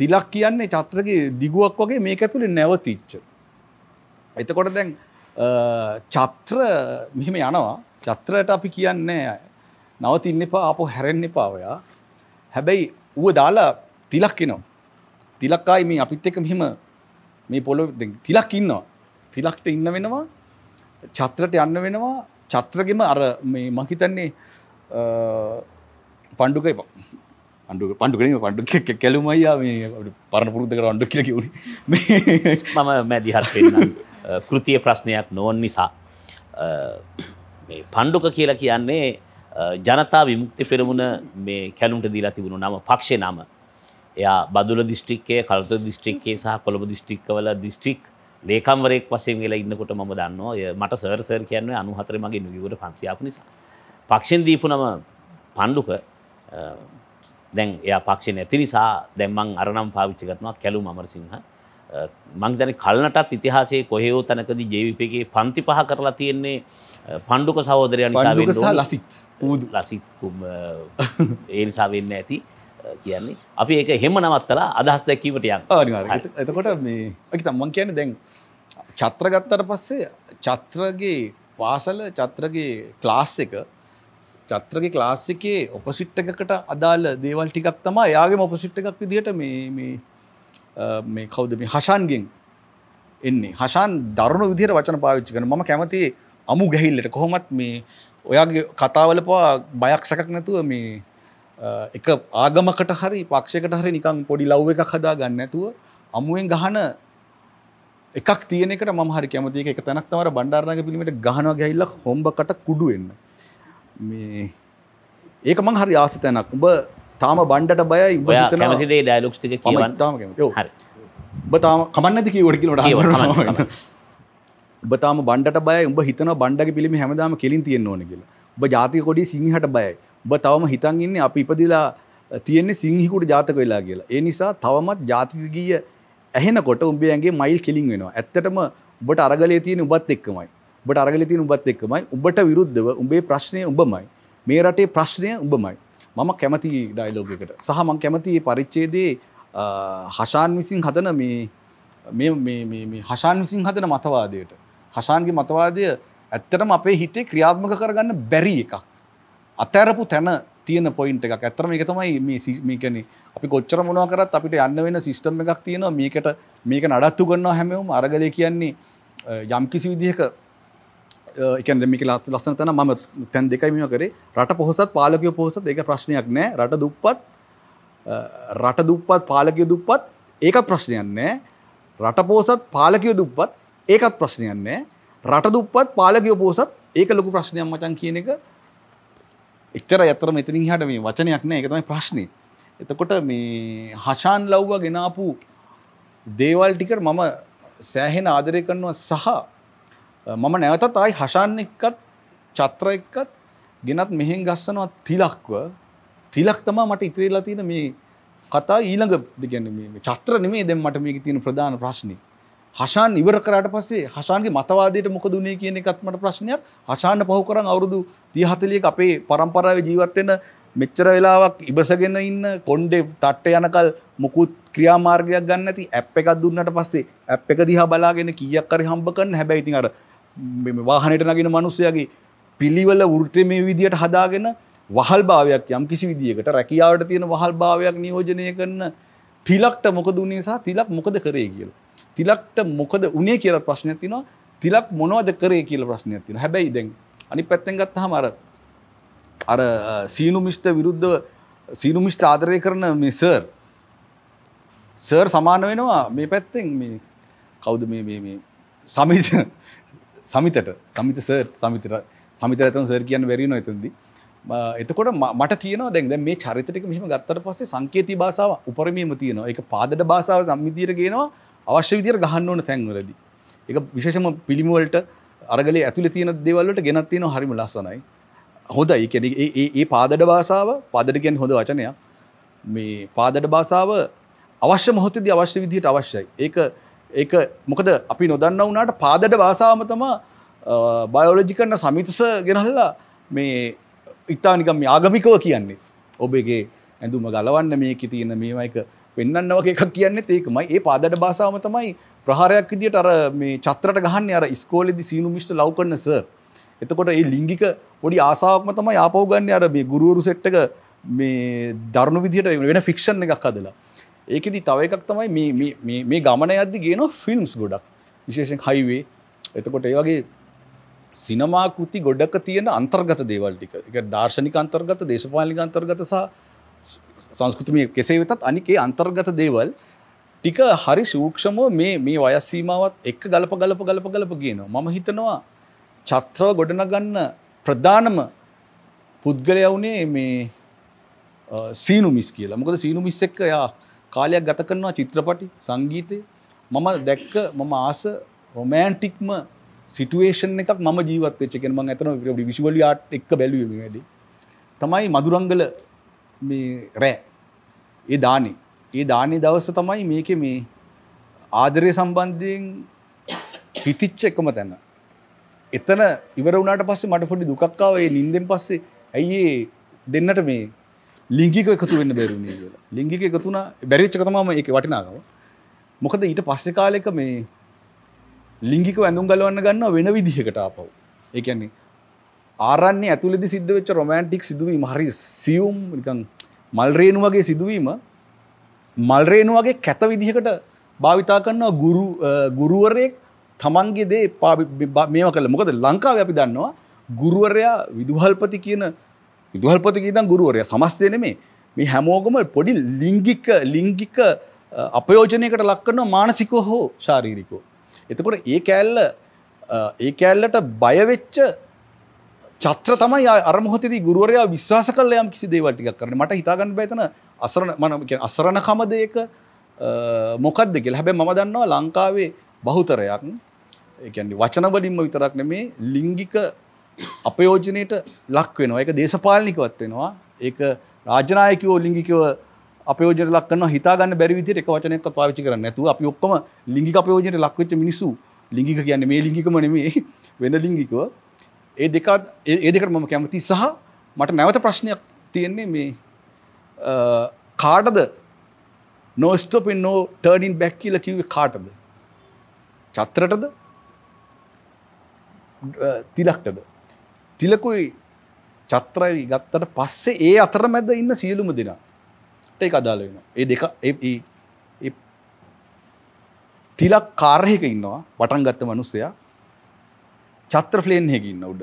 තිලක් කියන්නේ චත්‍රගේ දිගුවක් වගේ මේක ඇතුළේ නැවතිච්ච එතකොට දැන් චත්‍ර මෙහෙම යනවා චත්‍රයට අපි කියන්නේ නවතින්න එපා අප හැරෙන්න්න එපාවයා හැබැයි ඌව දාලා තිලක් එනවා තිලක්කායි මේ අපිත් එක මෙහෙම මේ පොලො තිලක් ඉන්නවා තිලක්ට ඉන්න වෙනවා චත්‍රට යන්න වෙනවා චත්‍රගෙම අර මේ මහිතන්නේ පණ්ඩුක අඩු පණඩුගෙන පණ්ඩු කැලුමයියා මේ පරණ පුරුද්ධ කර අන්ඩු කියල කිවුණ මම මැදිහත් කෘතිය ප්‍රශ්නයක් නොවන් නිසා. පණ්ඩුක කියලා කියන්නේ ජනතා විමුක්ති පෙරමුණ මේ කැලුන්ට දීලා තිබුණු නම පක්ෂේ නම. එයා බදුල දිස්ත්‍රික්කය කල්ත දිස්ත්‍රික්කේ සහ කොළඹ දිස්ත්‍රික්කවල දිස්ත්‍රික් ලේකම්වරෙක් වසයෙන් වෙලා ඉන්නකොට ම දන්නවා මට සර් සර් කියන්නේ අනුහතර මගේ නිගකට පන්සියාප නිසා. පක්ෂෙන් දීපු නම පණ්ඩුක දැන් එයා පක්ෂ නැති නිසා දැම්මන් අරනම් පාවිච්චි කරනවා කැලු මරසිංහ මංදැන කල්නටත් ඉතිහාසේ කොහයෝ තැනකද ජීවිපගේ පන්ති පහ කරලා තියෙන්නේ පණ්ඩුක සහෝදරයන් ලසිත් ලසිත් ඒ නිසා වෙන්න ඇති කියන්නේ අපි ඒක හෙම නවත්තලා අදහස් දැකීමට යන් එතකොට මේකි තමන් කියන දැන් චත්‍ර ගත්තට පස්සේ චත්‍රගේ පාසල චත්‍රගේ ක්ලාස් එක චත්‍රගේ ක්ලාස්සිකේ ඔපසිට් එකකට අදාළ දේවල් ටිකක් තමා යාගේ ඔපසිට් එකක් විදිහට මේ මේ කවුද මේ හෂාන්ගෙන් එන්නේ හෂාන් දරුණු විදිහට වචන පාවිච්චි කරන මම කැමති අමු ගැහිල්ලට කොහොමත් මේ ඔයාගේ කතාවල පවා බයක් සැකක් නැතුව මේ එක ආගමකට හරි පක්ෂයකට හරි නිකං පොඩි ලව් එකක් හදා ගන්න නැතුව අමුවෙන් ගහන එකක් තියනෙකට ම හරි කැමති එක තැනක් තවර බණ්ඩාරණග පිළිමට ගහනවා ගැහිල්ලක් හොම්බකට කුඩුවෙන්න මේ ඒක මං හරි ආස තැනක් උඹ තාම බණ්ඩට බයයි කැමසිදේ ඩයිලොක්ස්ටික තාම බතාම කමන්නද කීවට කිලට බතාම බණ්ඩට බය උඹ හිතන බණ්ඩග පිළිම හැමදාම කෙලින් තියෙන් ඕන කියලා බ ජාතික කොඩි සිංහට බයයි බ තවම හිතන් ඉන්න අපි ඉපදිලා තියෙන්නේ සිංහිකුට ජාතක වෙලා කියලා ඒ නිසා තවමත් ජාතික ගීය ඇහෙනකොට උඹේ ඇගේ මයිල් කෙලින් වෙනවා ඇත්තටම ඔබට අරගලේ තියෙන උබත් එක්කමයි ඔබට අරගල තියෙන උබත් එක්කමයි ඔබට විරුද්ධව උඹේ ප්‍රශ්නය උඹමයි මේ රටේ ප්‍රශ්නය උඹමයි මම කැමති ඩයිලෝගකට සහ මං කැමති පරිච්චේදේ හෂාන් විසින් හදන මේ හෂාන් විසින් හදන මතවාදයට හෂාන්ගේ මතවාදය ඇත්තටම අපේ හිතේ ක්‍රියාත්මක කරගන්න බැරි එකක් අතැරපු තැන තියෙන පොයින්ට එකක් ඇත්තරම එක තමයි මේකන අපි කොච්චර මොනවා කරත් අපිට යන්න වෙන සිිස්ටම් එකක් තියෙනවා මේකට මේක නඩත්තු ගන්නවා හැමවුම් අරගලය කියන්නේ යම් කිසි විදිහක එකන්දමික ලත් ලස්සන තන ම තැන් දෙකයිමිම කරේ රට පොහොසත් පාලකය පොහොසත් ඒක ප්‍රශ්නයක් නෑ රට දුප්පත් රට දුප්පත් පාලකය දුප්පත් ඒකත් ප්‍රශ්නයන්නෑ රට පෝසත් පාලකය දුප්පත් ඒකත් ප්‍රශ්නයන්නෑ රට දුප්පත් පාලකය පෝසත් ඒක ලොකු ප්‍රශ්නයක් මචන් කියන එක එක්තර ඇතර මෙතනින් හට මේ වචනයක් නෑ එකතමයි ප්‍රශ්නය එතකොට මේ හෂාන් ලව්ව ගෙනාපු දේවල් ටිකට මම සෑහෙන ආදරය කරනවා සහ මම නැවතත් ආයි හසන්න එක්කත් චත්‍ර එක්කත් ගෙනත් මෙහෙන් ගස්සනවා තිලක්ව තිලක් තමා මට ඉතිරලා තියෙන මේ කතා ඊළඟ දෙගැන චත්‍ර නෙමේ දෙම් මට මේක තියෙන ප්‍රධාන ප්‍රශ්නය හසාන් ඉවර කරට පස්සේ හසාන්ගේ මතවාදයට මොක දුනේ කියන එකත්මට ප්‍රශ්නයක් හසාන්න පහු කරන් අවුරුදු තියහතලියක අපේ පරම්පරාව ජීවත්වෙන මෙච්චර වෙලාවක් ඉබසගෙන ඉන්න කොන්්ඩෙ තට්ට යනකල් මොකුත් ක්‍රියාමාර්ගයක් ගන්න ඇති ඇප් එකක් දුන්නට පස්සේ ඇප් එක දිහා බලාගෙන කියක් කර හම්බ කරන්න හැබැයිතින් අර වාහනයට නගෙන මනුස්සයගේ පිළිවල වෘත්තය මේ විදියට හදාගෙන වහල් භාවයක් යම් කිසි විදිකට රැකියාවට තියෙන වහල් භාවයක් නියෝජනය කරන්න තිලක්ට මොකද වනේ සහ තිලක් මොකද කරේ කියලා. තිලක්ට මොකද උනේ කියල ප්‍රශ්නයක් තිනවා තිලක් මොනවද කරේ කියල ප්‍රශ්නයක් තින හැබැයි දැන් අනි පැත්තෙන්ගත් හමර අර සීනුමිෂ්ට විරුද්ධ සීනුමිෂ්ට ආදරය කරන මිසර් සර් සමාන වෙනවා මේ පැත්තෙන් මේ කවුද මේ සමිජ සමිතට සමිත සර් සමිතට සමිත ඇතම සර් කියන්න වැරි නොඇතද එතකොට මට තියන දැන්ද මේ චරිතක මෙහම ගත්තට පස්සේ සංකේති බාසාාව උපරමීම තියෙනවා එක පාදට බාසාාව සම්මිතීර ගෙනවා අවශ්‍ය විදිර ගහන්න ඕන තැන්වලදී. එක විශේෂම පිළිමුවලට අරගල ඇතුළ තියෙන දෙවල්ලට ගෙනත් තියෙන හරිම ලස්සනයි හොඳයි කැන ඒ පාදඩ බාසාාව පදටගෙන් හොඳ වචනයක් මේ පාදඩ බාසාාව අවශ්‍ය මොහොතද අවශ්‍ය විදිහට අවශ්‍යයි ඒක ඒ මොකද අපි නොදන්න වුනාට පාදට වාසාම තම බයෝලජි කරන සමිතස ගෙනහල්ලා මේ ඉතානිකම් ආගමිකව කියන්නේ ඔබගේ ඇඳුම ගලවන්න මේක තියෙන මේමයික පෙන්න්න වගේ එකක් කියන්න ඒකමයි ඒ පාදට බාසාම තමයි ප්‍රහාරයක් විදිට අර මේ චත්‍රට ගහන්න අර ස්කෝලෙදි සීනු මිෂ්ට ලව් කරන සර් එතකොට ඒ ලිංගික පොඩි ආසාක්ම තමයි ආපව් ගන්න අර මේ ගුරුවරු සෙට්ටක මේ දරුණු විදිහට වෙන ෆික්ෂන් එකක් අදලා ඒකෙදි තව එකක් තමයි මේ ගමන ඇද්දි ගේන ෆිල්ම්ස් ගොඩක් විශේෂෙන් හයිවේ එතකොට ඒ වගේ සිනමා කෘති ගොඩක් තියෙන අන්තර්ගත දේවල් ටික එක දර්ශනික අන්තර්ගත දේශපාලික අන්තර්ගත සහ සංස්කෘතිමය කෙසේ වෙතත් අනිකේ අන්තර්ගත දේවල් ටික හරි සූක්ෂමෝ මේ මේ වයස් සීමාවත් එක්ක ගලප ගලප ගලප ගලප කියනවා මම හිතනවා චත්‍රව ගොඩනගන්න ප්‍රධානම පුද්ගලය වුණේ මේ සීනුමිස් කියලා මොකද සීනුමිස් එක්ක යා කාලයක් ගත කරනවා චිත්‍රපටි සංගීතය මම දැක්ක මම ආස රොමෑන්ටික්ම සිටුවේෂන් එකක් ම ජීවතච කෙන මං ඇතන විශවල ආට් එක් බැලුවීම වැඩි තමයි මදුරංගල රෑ ඒ දානේ ඒ දානේ දවස තමයි මේක මේ ආදරය සම්බන්ධයෙන් හිතිච්ච එකම තැන එතන ඉවර වුණට පස්සේ මට පොඩි දුකක්කාවේ නින්දෙන් පස්සේ ඇයිඒ දෙන්නට මේ ලිංගික එකතු වෙන්න බැරුණේ කියලා ලිංගික එකතුන බැරිච්ච තමම එක වටිනාගව මොකද ඊට පස්සෙ කාලෙක මේ ලිංගික ඇඳුම් ගලවන්න ගන්න වෙන විදිහකට ආපව් ඒන්නේ ආරන්නේ ඇතුලෙදි සිද්ධ වෙච්ච රොමෑන්ටික් සිදුවීම හරි සියුම් නිකන් මල්රේනු වගේ සිදුවීම මල්රේනු වගේ කැත විදිහකට භාවිතා කරනවා ගුරු ගුරුවරයෙක් තමන්ගේ දේ මේව කළ මොකද ලංකාව අපි දන්නවා ගුරුවරයා විදුහල්පති කියන විදුහල්පතික ඉදන් ගුරුවරය සමස්තය නෙමේ මේ හැමෝගම පොඩි ලිංගික ලිංගික අපයෝජනයකට ලක්කනවා මානසිකෝ හෝ ශාරීරිකෝ. එතකොට ඒ කෑල්ල ඒ කෑල්ලට බයවෙච්ච චත්‍ර තමයි අරමොහතති ගුරුවරයා විශ්වාස කල යම් කිසි දේවල්ටික කරන මට හිතාගන්න බැතන අසරණ මනක අසරණ කමදයක මොකක්ද කියල හැබැ මම දන්නවා ලංකාවේ බහුතරයක් එකන්නේ වචනවලින්ම විතරක් නෙමේ ලිංගික අපයෝජනයට ලක් වෙනවා එක දේශපාලනිකවත් වෙනවා ඒක රාජනායකෝ ලිංගිකව අපයෝජන ලක්කන හිතාගන්න බැරිවිදියට එක වචනයක් පාවිච්චි කරන්න නැතුව අපි ඔක්කොම ලිංගික අපයෝජනයට ලක්වෙච්ච මිනිස්සු ලිංගික කියන්නේ මේ ලිංගිකම නෙමේ [LAUGHS] වෙන ලිංගිකව ඒ දෙකත් ඒ දෙකට මම කැමති සහ මට නැවත ප්‍රශ්නයක් තියෙන්නේ මේ කාටද නෝස්ටොපින් නෝ ටර්ඩින් බැක් කියල කිව්වේ කාටද චත්‍රටද තිලක්ටද තිලකුයි චත්‍රයි ගත්තට පස්සේ ඒ අතර මැද ඉන්න සියලුම දෙනා ඒ අදාල වෙන ඒ දෙක තිලක් කාර්යක ඉන්නවා පටන් ගත්ත මනුස්සයා චත්‍ර ෆ්ලේන් හැක ඉන්න උඩ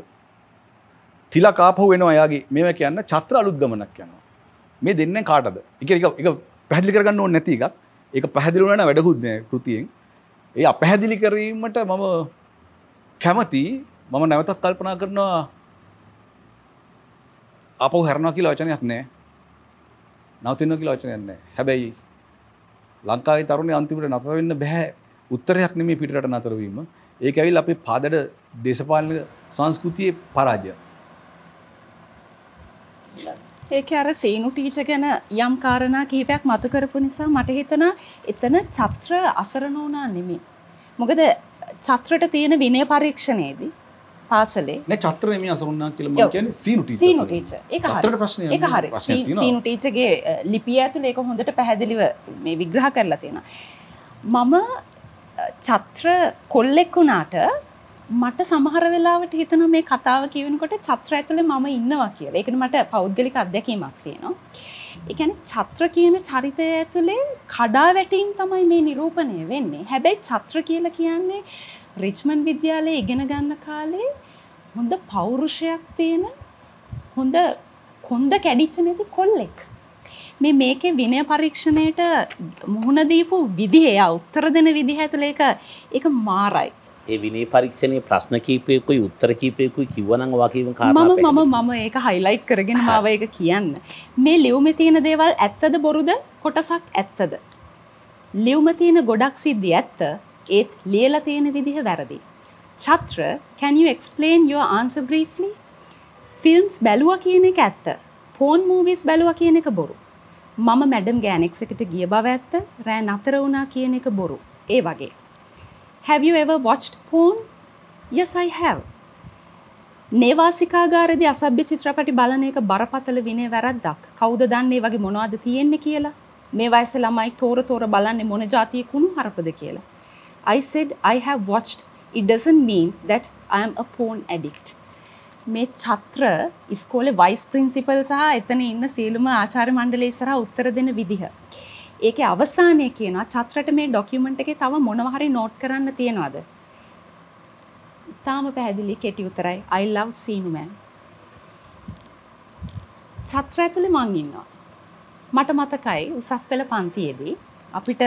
තිලා කාපහු වෙනවා යාගේ මේම කියන්න චත්‍ර අලුත් ගමනක් යනවා මේ දෙන්න කාටද එක එක පැහදිලි කරගන්න ඕන්න නැති එකක් ඒ පැහදිලුවන වැඩහුද්න කෘතියෙන් ඒ අපැහැදිලි කරීමට මම කැමති මම නැවතත් කල්පනා කරනවා අප හැරනවා කියලා වචනයක් නෑ නවතින්න කියලා වචනයන්නේ හැබැයි ලංකාවේ තරුණේ අන්තිමට නතර වෙන්න බෑ උත්තරයක් නෙමේ පිටරට නතර වීම ඒක ඇවිල්ලා අපේ පාදඩ දේශපාලන සංස්කෘතියේ පරාජය ඒක අර සීනු ටීච ගැන යම් කාරණා කිහිපයක් මතු කරපු නිසා මට හිතෙනවා එතන චත්‍ර අසරණ වුණා නෙමෙයි මොකද චත්‍රට තියෙන විනය පරීක්ෂණයේදී පාසලේ චත්‍ර මේ අසරුන්නා කියල කියන සීනු සීනු ටීච එක හර ප්‍රශ්න එක හරි සීනු ටීචගේ ලිපිය ඇතුළ ඒක හොඳට පැහැදිලිව මේ විග්‍රහ කරලා තියෙන. මම චත්‍ර කොල්ලෙක් වුණාට මට සමහර වෙලාවට හිතන මේ කතාව කියවනකොට චත්‍ර ඇතුළේ මම ඉන්නවා කියලා. ඒකට මට පෞද්ගලික අත්දැකීමක් තියෙනවා. ඒ කියන්නේ චත්‍ර කියන චරිතය ඇතුළේ කඩාවැටීම් තමයි මේ නිරූපණය වෙන්නේ. හැබැයි චත්‍ර කියලා කියන්නේ රිච්මන් විද්‍යාලයේ ඉගෙන ගන්න කාලේ හොඳ පෞරුෂයක් තියෙන හොඳ කොන්ද කැඩිච්ච නැති කොල්ලෙක්. මේ මේකේ විනය පරීක්ෂණයට මුහුණ දීපු විදිහ එයා උත්තර දෙන විදිහ ඇතුළේ ඒක ඒක මාරයි. ඒ විනේ පරීක්ෂණයේ ප්‍රශ්න කීපයකුයි උත්තර කීපයකුයි කිව්වනම් වාකීම කාරණා මම මම මම ඒක හයිලයිට් කරගෙන මාව ඒක කියන්න. මේ ලියුමේ තියෙන දේවල් ඇත්තද බොරුද කොටසක් ඇත්තද? ලියුමේ තියෙන ගොඩක් සිද්ධි ඇත්ත. ඒත් ලියලා තියෙන විදිහ වැරදි. Chathra can you explain your answer briefly? Films බැලුවා කියන එක ඇත්ත. ෆෝන් මූවිස් බැලුවා කියන එක බොරු. මම මැඩම් ගෑනෙක්ස් එකට ගිය බව ඇත්ත. රෑ නතර වුණා කියන එක බොරු. ඒ වගේ. Have you ever watched porn? Yes I have. නේවාසිකාගාරදි අසභ්‍ය චිත්‍රපටි බලන එක බරපතල විනේ වැරද්දක්. කවුද දන්නේ වගේ මොනවද තියෙන්නේ කියලා? මේ වයසේ ළමයි තෝර තෝර බලන්නේ මොන જાතියේ කුණු හරපද කියලා. I said I have watched. It doesn't mean that I am a porn addict. මේ චත්‍ර ඉස්කෝලේ වයිස් ප්‍රින්සිපල් සහ එතන ඉන්න සියලුම ආචාර්ය මණ්ඩලය ඉස්සරහා උත්තර දෙන විදිහ. ඒකේ අවසානයේ කියනවා චත්‍රට මේ ඩොකියුමන්ට් එකේ තව මොනවා හරි නෝට් කරන්න තියනවද? ඊටාම පැහැදිලි කෙටි උතරයි I love සීනු මෑම්. චත්‍ර ඇතුලේ මං ඉන්නවා. මට මතකයි උසස් පෙළ පන්තියේදී අපිට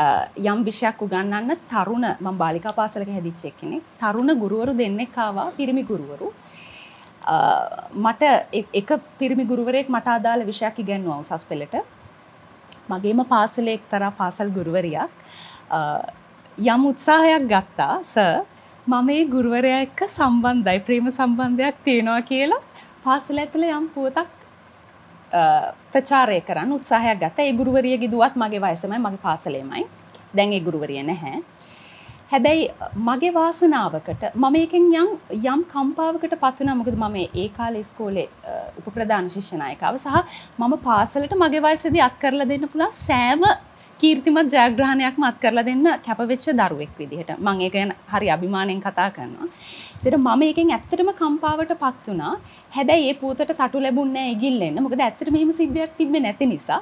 යම් විෂයක් උගන්නන්න තරුණ මං බාලිකා පාසලක හැදිච්චෙක් කෙනෙක් තරුණ ගුරුවරු දෙන්නෙක් ආවා පිරිමි ගුරුවරු මට එක පිරිමි ගුරුවරයෙක් මට අදාළ විෂයක් ඉගැන්වා උසස් පෙළට මගේම පාසලේ එක්තරා පාසල් ගුරුවරියක් යම් උත්සාහයක් ගත්තා ස මම මේ ගුරුවරයා එක්ක සම්බන්ධයි ප්‍රේම සම්බන්ධයක් තියෙනවා කියලා පාසල ඇතුළේ යම් පුවතක් ප්‍රචාරය කරන්න උත්සාහයක් ගත්ත ඒ ගුරුවරිය ගිදුවත් මගේ වයසමයි මගේ පාසලේමයි දැන් ඒ ගුරුවරිය නැහැ හැබැයි මගේ වාසනාවකට මම එකෙන් යම් යම් කම්පාවකට පත්වනා මොකද මම ඒ කාල ස්කෝලේ උපප්‍රධාන ශිෂ්‍යනායකාව සහ මම පාසලට මගේ වයසද අත් කරලා දෙන්න පුළන් සෑම කීර්තිමත් ජයග්‍රහණයක් මත් කරලා දෙන්න කැපවෙච්ච දරුවෙක් විදිහට මං ඒ ගැන හරි අභිමානයෙන් කතා කරනවා. තෙර මම එකෙන් ඇත්තටම කම්පාවට පත් වනා හැබැයි ඒ පූතට තටු ලැබුන්න ඇගිල්ලන්න මොකද ඇත්තට මෙම සිද්ධයක් තිබ නැති නිසා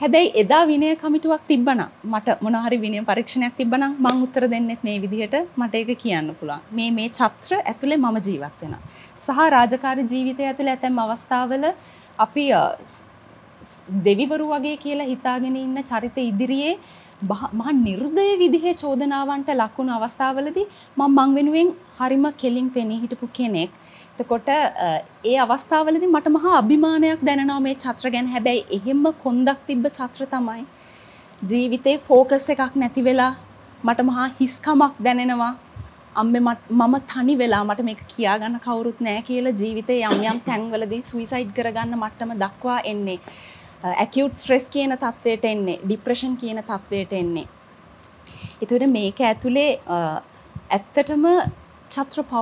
හැබැයි එදා විනය කමිටුවක් තිබ්බන මට මොනහරි විනය පරීක්ෂණයක් තිබන මං උත්තර දෙන්නෙත් මේ විදිහට මට ඒක කියන්න පුළා මේ මේ චත්‍ර ඇතුළේ මම ජීවත්වෙන සහ රාජකාර ජීවිතය ඇතුළ ඇතැම් අවස්ථාවල අපි දෙවිවරු වගේ කියලා හිතාගෙන ඉන්න චරිත ඉදිරියේ මහා නිර්දය විදිහේ චෝදනාවන්ට ලක්වුණු අවස්ථාවලදී මං මං වෙනුවෙන් හරිම කෙලින් පෙනී හිටපු කෙනෙක් එතකොට ඒ අවස්ථාවලදී මට මහා අභිමානයක් දැනෙනවා මේ චත්‍ර ගැන. හැබැයි එහෙම කොන්දක් තිබ්බ චත්‍ර තමයි ජීවිතේ ફોකස් එකක් නැති වෙලා මට මහා හිස්කමක් දැනෙනවා. අම්මේ මම තනි වෙලා මට මේක කියා ගන්න කවුරුත් නැහැ කියලා ජීවිතේ යම් යම් තැන්වලදී සුයිසයිඩ් කරගන්න මට්ටම දක්වා එන්නේ. ඇකියුට් ස්ට්‍රෙස් කියන තත්වයට එන්නේ. ડિප්‍රෙෂන් කියන තත්වයට එන්නේ. ඒතකොට මේක ඇතුලේ ඇත්තටම චත්‍රපව්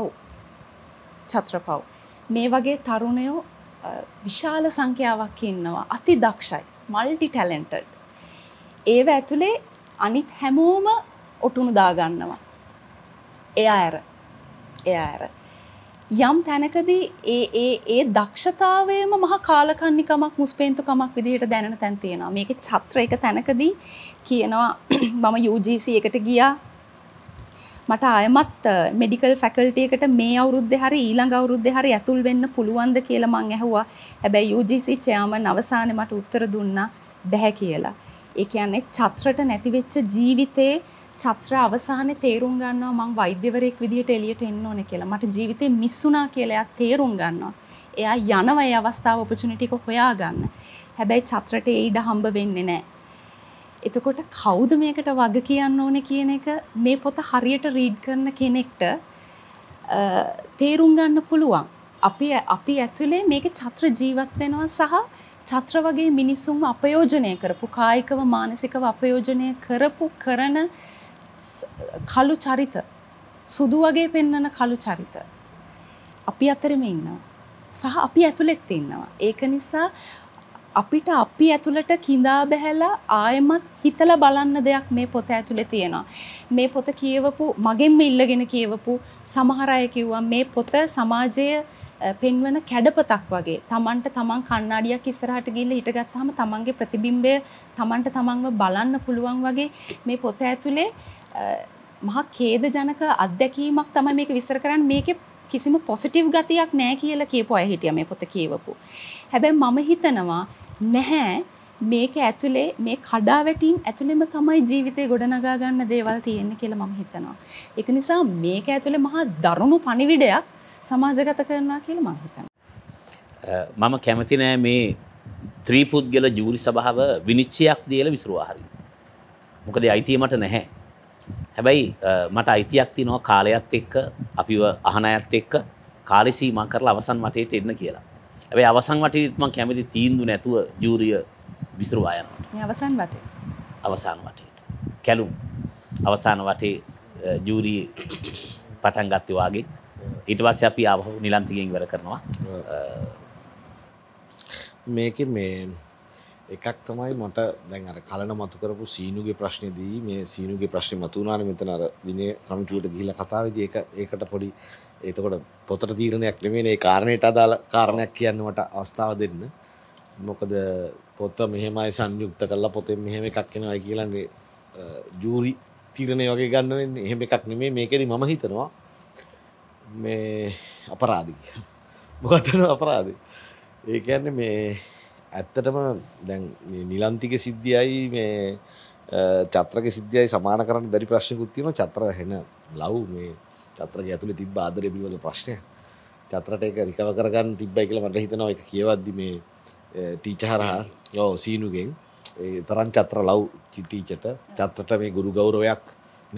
චත්‍රපව්. මේ වගේ තරුණයෝ විශාල සංඛ්‍යාවක් ඉන්නවා අති දක්ෂයි මල්ටි ටැලෙන්ටඩ්. ඒව ඇතුළේ අනිත් හැමෝම ඔටුනු දාගන්නවා. එයා ඇර එයා ඇර. යම් තැනකදී ඒ ඒ ඒ දක්ෂතාවයම මහ කාලකන්නිකමක් මුස්පේන්තුකමක් විදිහට දැනෙන තැන් තියෙනවා මේක චත්‍ර එක තැනකදී කියනවා [CLEARS THROAT] මම UGC එකට ගියා මට ආයමත් මෙඩිකල් ෆැකල්ටියකට මේ අවුරුද්ධ හරි ඊළඟ අවුරුද්ධ හරි ඇතුල් වෙන්න පුළුවන්ද කියලා මං ඇහුවා හැබැයි UGC චයාමන් අවසානයේ මට උත්තර දුන්නා බැහැ කියලා. ඒ කියන්නේ චත්‍රට නැතිවෙච්ච ජීවිතේ චත්‍ර අවසාන තේරුම් ගන්නවා මං වෛද්‍යවරයෙක් විදිහට එළියට එන්න ඕන කියලා මට ජීවිතේ මිස්සුනා කියලා එයා තේරුම් ගන්නවා. එයා යනවා ඒ අවස්ථාව ඔපචුනිටි එක හොයාගන්න. හැබැයි චත්‍රට ඒ ඉඩ හම්බ වෙන්නේ නැහැ. එතකොට කවුද මේකට වග කියන්න ඕන කියන එක මේ පොත හරියට රීඩ් කරන කෙනෙක්ට තේරුම් ගන්න පුළුවන්. අපි අපි ඇතුළේ මේක චත්‍ර ජීවත් වෙනවා සහ චත්‍ර වගේ මිනිසුම් අපයෝජනය කරපු කායිකව මානසිකව අපයෝජනය කරපු කරන කළු චරිත සුදු වගේ පෙන්නන කළු චරිත. අපි අතරම ඉන්නවා. සහ අපි ඇතුළෙත් ඉන්නවා. ඒක නිසා අපිට අපි ඇතුළට කිඳා බැහැලා ආයෙමත් හිතලා බලන්න දෙයක් මේ පොත ඇතුලේ තියෙනවා. මේ පොත කියවපු මගෙන්ම ඉල්ලගෙන කියවපු සමහර අය කිව්වා මේ පොත සමාජයේ පෙන්වන කැඩපතක් වගේ තමන්ට තමන් කණ්ණාඩියක් ඉස්සරහට ගිහිල්ලා හිටගත්තාම තමන්ගේ ප්‍රතිබිම්බය තමන්ට තමන්ව බලන්න පුළුවන් වගේ මේ පොත ඇතුලේ මහා ඛේදජනක අත්දැකීමක් තමයි මේක විස්තර කරන්නේ මේකේ කිසිම පොසිටිව් ගතියක් නැහැ කියලා කියපු අය හිටියා මේ පොත කියවපු. හැබැයි මම හිතනවා නැහැ මේක ඇතුලේ මේ කඩාවැටීම් ඇතුළෙම තමයි ජීවිතේ ගොඩනගා ගන්න දේවල් තියෙන්නේ කියලා මම හිතනවා. ඒක නිසා මේක ඇතුලේ මහා දරුණු පණිවිඩයක් සමාජගත කරනවා කියලා මම හිතනවා. මම කැමති නෑ මේ ත්‍රිපුද්ගල ජූරි සභාව විනිශ්චයක් දීලා විසිරුවා හරින්න. මොකද අයිතිය මට නැහැ. හැබැයි මට අයිතියක් තියෙනවා කාලයත් එක්ක අපිව අහන අයත් එක්ක කාලේ සීමා කරලා අවසන් මටේට එන්න කියලා. ඇැ අවසන් වටරිත්මක් කැමති තීන්දු නැතුව ජූරිය විසුරවායනට අවසන් වටේ අවසාන වටේට කැලුම් අවසාන වටේ ජූරී පටන් ගත්තවාගේ ඊට පස්ස අපි ආහු නිලන්තිගෙන් වර කරනවා මේක මේ එකක් තමයි මට දැන් අර කලන මතු කරපු සීනුගේ ප්‍රශ්නයේදී මේ සීනුගේ ප්‍රශ්නේ මතු වුණානේ මෙතන අර විනය කමිටුවට ගිහිල්ලා කතා වෙදී ඒක ඒකට පොඩි එතකොට පොතර තීරණයක් නෙමේ ඒ කාරණයට අදාළ කාරණයක් කියන්න මට අවස්ථාව දෙන්න මොකද පොත්ත මෙහෙමයි සංයුක්ත කරලා පොතෙන් මෙහෙම එකක් කෙනවයි කියලන්නේ ජූරි තීරණය වගේ ගන්නවෙන් එහෙම එකක් නෙමේ මේකෙද මම හිතනවා මේ අපරාධික මොකතන අපරාධ ඒකන්න මේ ඇත්තටම දැන් නිලන්තික සිද්ධියයි මේ චත්‍රක සිද්ධියයි සමාන කරන්න බැරි ප්‍රශ්නකුත්තියන චත්‍ර හෙන ලව් මේ චත්‍රගේ ඇතුළේ තිබ්බ ආදරය පිළිබඳ ප්‍රශ්නය චත්‍රට එක රිකව කරගන්න තිබ්බයි කියලා මට හිතනවා එක කියවද්දි මේ ටීචහරහා යෝ සීනුගෙන් ඒ තරම් චත්‍ර ලව් ටීචට චත්‍රට මේ ගුරු ගෞරවයක්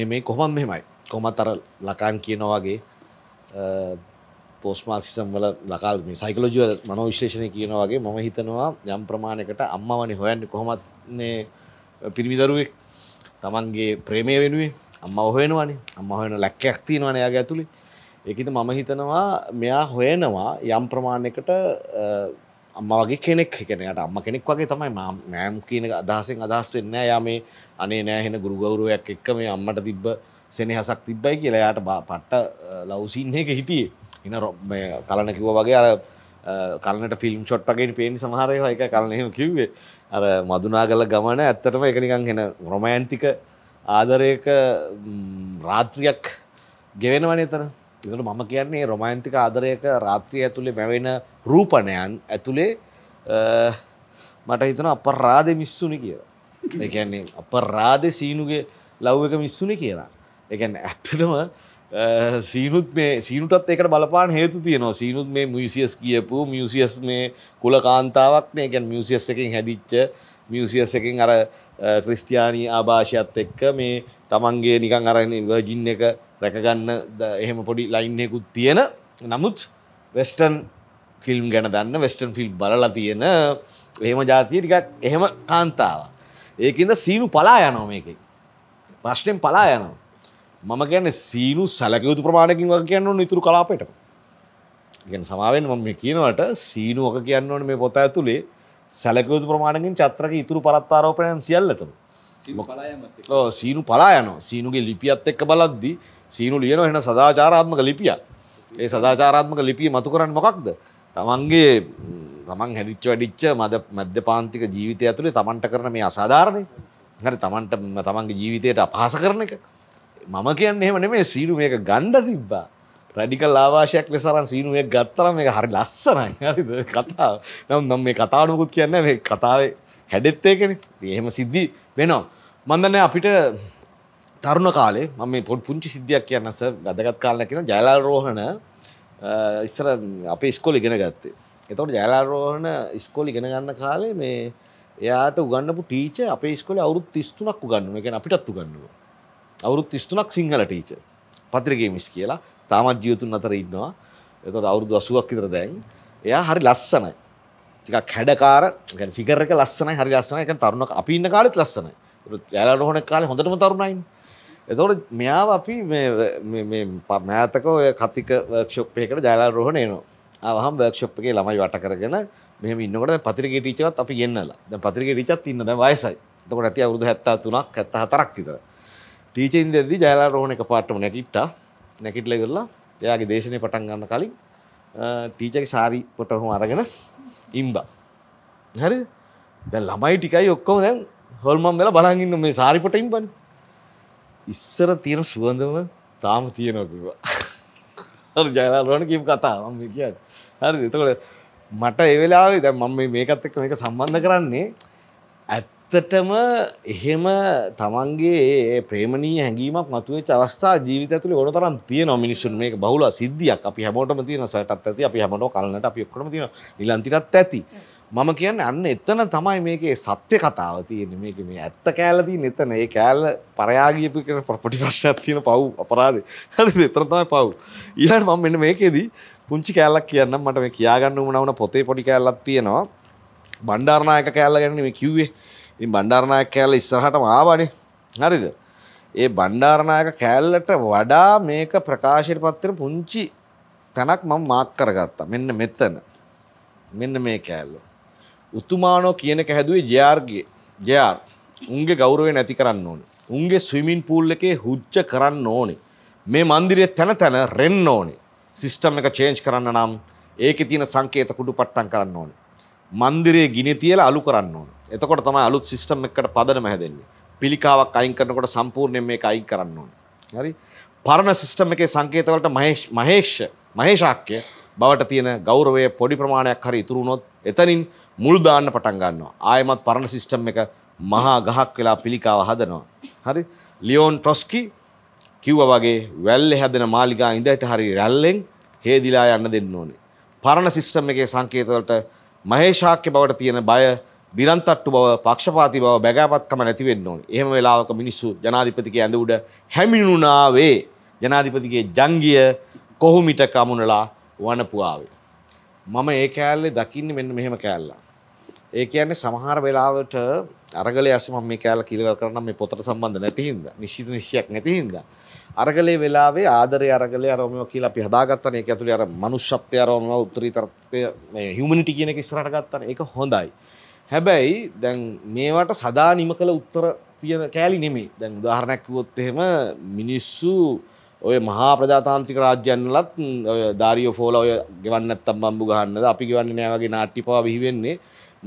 නෙමේ කොහොමත් මෙහෙමයි කොහොමත් අර ලකාන් කියනවා වගේ පෝස්මාක්සිසම් වල ලකාල් මේ සයිකලෝජිවල් මනෝවිශ්ලේෂණය කියනවා වගේ මම හිතනවා යම් ප්‍රමාණයකට අම්මවනේ හොයන්නේ කොහොමත් මේ පිරිමි දරුවෙක් තමන්ගේ ප්‍රේමය වෙනුවේ අම්ම හොයෙනවානේ අම්ම හොයන ලැක්කයක් තියෙනවන යාගේ ඇතුළි ඒකත මම හිතනවා මෙයා හොයනවා යම් ප්‍රමාණයකට අම්ම වගේ කෙනෙක් කෙනට අම්ම කෙනෙක් වගේ තමයි මෑම් කියන අදහසෙන් අදහස් වෙන්න යා මේ අනේ නෑහෙන ගුරුගෞරුවයක් එක්ක මේ අම්මට තිබ්බ සෙනහසක් තිබ්බයි කියලා යාට පට්ට ලවසින්හක හිටියේ එන කලන කිව වගේ අර කලනට ෆිල්ම් ෂොට් වගේ පේනි සමහරය එක කලනයම කිව්වේ අර මදුනා කල ගමන ඇත්තටම එකනිකං හෙන රොමෑන්ටික ආදරයක රාත්‍රියක් ගෙවෙනවනේ තර ඉට මම කියන්නේ රොමයින්තික ආදරයක රාත්‍රිය ඇතුළේ මැවෙන රූපණයන් ඇතුළේ මට හිතන අප රාධ මිස්සුනි කියලා එකන්නේ අප රාධ සීනුගේ ලව් එක මිස්සුනි කියලා එකන්න ඇත්තටම සීනුත් මේ සීනුටත් එකට බලපාන හේතු තියනවා සීනුත් මේ මියසිියස් කියපු මියසිියස් මේ කුල කාන්තාවක් මේ ගැන් මියසිියස් එකින් හැදිච්ච මියසිියස් එකින් අර ක්‍රිස්තියානී ආභාෂයත් එක්ක මේ තමන්ගේ නිකං අරන්න වර්ජින් එක රැකගන්න එහෙම පොඩි ලයින්නෙකුත් තියෙන නමුත් වෙස්ටන් ෆිල්ම් ගැන දන්න වෙස්ටන් ෆිල්ම් බලලා තියෙන එහෙම ජාතිය ටිකක් එහෙම කාන්තාව. ඒකන්ද සීනු පලා යනෝ මේක. ප්‍රශ්නෙන් පලා යනවා. මම ගැන සීනු සැලකයුතු ප්‍රමාණකින් වගේ කියන්න නිතුරු කලාපයට. ගැන සමාවෙන් මම කියනවට සීනුවක කියන්න ඕන මේ පොත ඇතුළේ සැලකයුතු ප්‍රමාණකින් චත්‍රක ඉතුරු පරත්තාරෝපයන් සියල්ලටම සීනු පලා යන සීනුගේ ලිපියත් එක්ක බලද්දි සීනු ලියන එන සදාචාරාත්මක ලිපියක් ඒ සදාචාරාත්මක ලිපිය මතු කරන්න මොකක්ද තමන්ගේ තමන් හැදිච්ච වැඩිච්ච මද මධ්‍ය පාන්තික ජීවිතය ඇතුළේ තමන්ට කරන මේ අසාධාරණය හරි තමන්ට තමන්ගේ ජීවිතයට අපහස කරන එක මම කියන්න එහෙම නෙමේ සීරු මේක ගණ්ඩ තිබ්බා රැඩිකල් ආවාශයක් ලෙසරන් සීනුවය ගත්තරම මේ හරි ලස්සනයි හරි කතා නම් නම් මේ කතානුකුත් කියන්න මේ කතාවේ හැඩෙත්තේකෙන එහෙම සිද්ධි වෙනවා මන්දන්න අපිට තරුණ කාලේ මම මේ පොඩ් පුංචි සිද්ධියක් කියන්න සර් වැදගත් කාලයක් කියන ජයලාල් රෝහණ ඉස්සර අපේ ඉස්කෝලේ ඉගෙන ගත්තේ. එතකොට ජයලාල් රෝහණ ඉස්කෝලේ ඉගෙන ගන්න කාලේ මේ එයාට උගන්වපු ටීචර් අපේ ඉස්කෝලේ අවුරුදු 33ක් උගන්වනවා. ඒ කියන්නේ අපිටත් උගන්වනවා. අවුරුදු 33ක් සිංහල ටීචර්. පත්‍රිකේ මිස් කියලා. තාමත් ජීවතුන් අතර ඉන්නවා. එතකොට අවුරුදු 80ක් විතර දැන්. එයා හරි ලස්සනයි. ටිකක් හැඩකාර, يعني ෆිගර් එක ලස්සනයි, හරි ලස්සනයි. يعني තරුණ අපි ඉන්න කාලෙත් ලස්සනයි. යාලා රෝහණ කාලේ හොඳටම තරුණයිනේ. එතකොට මෙයාව අපි මේ මේ මෑතක ඔය කතික වර්ක්ෂොප් එකකට ජයලා රෝහණ එනවා. ආවහම වර්ක්ෂොප් එකේ ළමයි වට කරගෙන මෙහෙම ඉන්නකොට දැන් පත්‍රිකේ ටීචර්වත් අපි ගෙන්නලා. දැන් පත්‍රිකේ ටීචර්ත් ඉන්න දැන් වයසයි. එතකොට ඇති අවුරුදු 73ක් 74ක් විතර. ටීචර් ඉඳද්දි ජයලා රෝහණ එකපාරටම නැගිට්ටා. නැකිටල කරලා එයාගේ දේශනය පටන් ගන්න කලින් ටීචක සාරි පොටහොම අරගෙන ඉම්බා හරි දැ ළමයි ටිකයි ඔක්කොම දැන් හොල්මම් වෙලා බලගන්න මේ සාරිපොට ඉම්බන් ඉස්සර තියෙන සුවඳම තාම තියෙනකිවා ජයලාරුවන කීම් කතාම කිය හරි එතකොට මට එවෙලාවේ දැ මම මේකත් එක්ක මේක සම්බන්ධ කරන්නේ ඇත්ත ඇත්තටම එහෙම තමන්ගේ ප්‍රේමණී හැඟීමක් මතුවේ අවස්ථා ජීවිත ඇතුළ ඕන තරම් තියෙන මිනිසුන් මේ බහුල සිද්ධියක් අපි හැමෝටම තියෙන සටත් ඇති අපි හැමෝට කලනට අපි ඔක්කොම තියෙන නිලන්තිරත් ඇති මම කියන්න අන්න එතන තමයි මේකේ සත්‍ය කතාව තියෙන මේක මේ ඇත්ත කෑලදී එතන ඒ කෑල්ල පරයාගියපු කර පොටි ප්‍රශ්නයක් තියෙන පව් අපරාධ හරි එතන තමයි පව් ඊළඟට මම මෙන්න මේකේදී පුංචි කෑල්ලක් කියන්නම් මට මේ කියාගන්න උමන වුණ පොතේ පොඩි කෑල්ලක් තියෙනවා බණ්ඩාරනායක කෑල්ල ගැන මේ කිව්වේ ඉ බණ්ඩාරණයක් කෑල්ල ඉස්සරහටම ආවාඩි හරිද ඒ බණ්ඩාරණයක කෑල්ලට වඩා මේක ප්‍රකාශයට පත්තර පුංචි තැනක් මම මාක් කරගත්තා මෙන්න මෙත්තන මෙන්න මේ කෑල්ල උතුමානෝ කියනක හැදුවේ ජයාර්ගේ ජයාර් උන්ගේ ගෞරවේ නැති කරන්න ඕන උන්ගේ ස්විමින් පූල් එකේ හුච්ච කරන්න ඕනේ මේ මන්දිරය තැන තැන රෙන්න ඕනේ සිිස්ටම් එක චේන්ජ් කරන්න නම් ඒක තියෙන සංකේත කුඩු පට්ටන් කරන්න ඕනේ මන්දිරයේ ගිනි තියලා අලු කරන්න ඕනේ එතකොට තමයි අලුත් සිස්ටම් එකකට පදනම හැදෙන්නේ. පිළිකාවක් අයින් කරනකොට සම්පූර්ණයෙන් මේක අයින් කරන්න ඕනේ. හරි? පරණ සිස්ටම් එකේ සංකේත වලට මහේෂ් මහේෂ් මහේෂාක්‍ය බවට තියෙන ගෞරවය පොඩි ප්‍රමාණයක් හරි ඉතුරු වුණොත් එතනින් මුල් දාන්න පටන් ගන්නවා. ආයෙමත් පරණ සිස්ටම් එක මහා ගහක් වෙලා පිළිකාව හදනවා. හරි? ලියෝන් ට්‍රොස්කි කිව්වා වගේ වැල්ලේ හැදෙන මාලිගා ඉඳට හරි රැල්ලෙන් හේදිලා යන්න දෙන්න ඕනේ. පරණ සිස්ටම් එකේ සංකේත වලට මහේෂාක්‍ය බවට තියෙන බය බිරන්තට්ටු බව පක්ෂපාති බව බැගෑපත්කම නැතිවෙන්න ඕන එහම වෙලාවක මිනිස්සු ජනාධිපතික ඇඳ උඩ හැමිණුනාවේ ජනාධිපතිගේ ජංගිය කොහුමිට කමුණලා වනපුආවේ. මම ඒ කෑල්ලේ දකින්න මෙන්න මෙහෙම කෑල්ලා. ඒ කියන්නේ සමහර වෙලාවට අරගලේ ඇස මම මේ කෑල්ල කිලවර කරනම් මේ පොතට සම්බන්ධ නැති හින්දා නිශ්චිත නිශ්චයක් නැති හින්දා අරගලේ වෙලාවේ ආදරය අරගලේ අරමෝ කියලා අපි හදාගත්තන එක ඇතුළේ අර මනුෂ්‍යත්වය අරමෝ උත්තරීතරත්වය මේ හියුමනිටි කියන එක ඉස්සරහට ගත්තානේ ඒක හොඳයි. හැබැයි දැන් මේවට සදා නිම කළ උත්තර තියෙන කෑලි නෙමේ දැන් උදාහරණැක්කුවොත් එහෙම මිනිස්සු ඔය මහා ප්‍රජාතාන්ත්‍රික රාජ්‍යන්නලත් ධාරියෝ ෆෝල ඔය ගෙවන්නත්තම් බම්බු ගහන්නද අපි ගවන්න නෑවගේ නාට්ටි පවා බිහිවෙන්නේ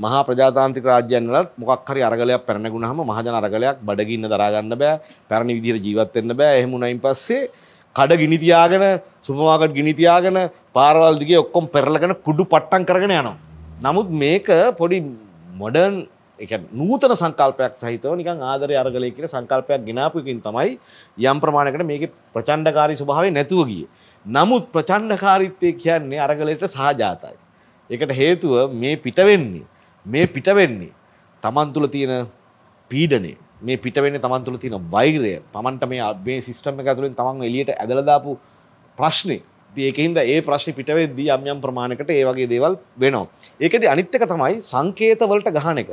මහා ප්‍රජාතාන්ත්‍රික රාජ්‍යන්නලත් මොකක් හරි අරගලයක් පැනගුණහම මහජන අරගලයක් බඩගින්න දරාගන්න බෑ පැරණි විදිහට ජීවත් වෙන්න බෑ එහෙම උනයින් පස්සේ කඩ ගිනිතියාගෙන සුපමාකට් ගිනිතියාගෙන පාරවල් දිගේ ඔක්කොම පෙරලගෙන කුඩු පට්ටම් කරගෙන යනවා. නමුත් මේක පොඩි මොඩර්න් එක නූතන සංකල්පයක් සහිතව නිකන් ආදරය අරගලය කියන සංකල්පයක් ගෙනාපුකින් තමයි යම් ප්‍රමාණයකට මේක ප්‍රචණ්ඩකාරී ස්වභාවය නැතුව ගියේ. නමුත් ප්‍රචණ්ඩකාරීත්වය කියන්නේ අරගලයට සහජාතයි. ඒකට හේතුව මේ පිට වෙන්නේ මේ පිට වෙන්නේ තමන් තුළ තියෙන පීඩනය මේ පිට වෙන්නේ තමන් තුළ තියෙන වෛරය. තමන්ට මේ මේ සිස්ටම් එක ඇතුළෙන් තමන් එළියට ඇදලා දාපු ප්‍රශ්නේ ඒකහින්ද ඒ ප්‍රශ්ි පිටවෙද්දී යම්යම් ප්‍රමාණකට ඒ වගේ දේවල් වෙනවා. ඒකද අනිත්තක තමයි සංකේතවලට ගහන එක.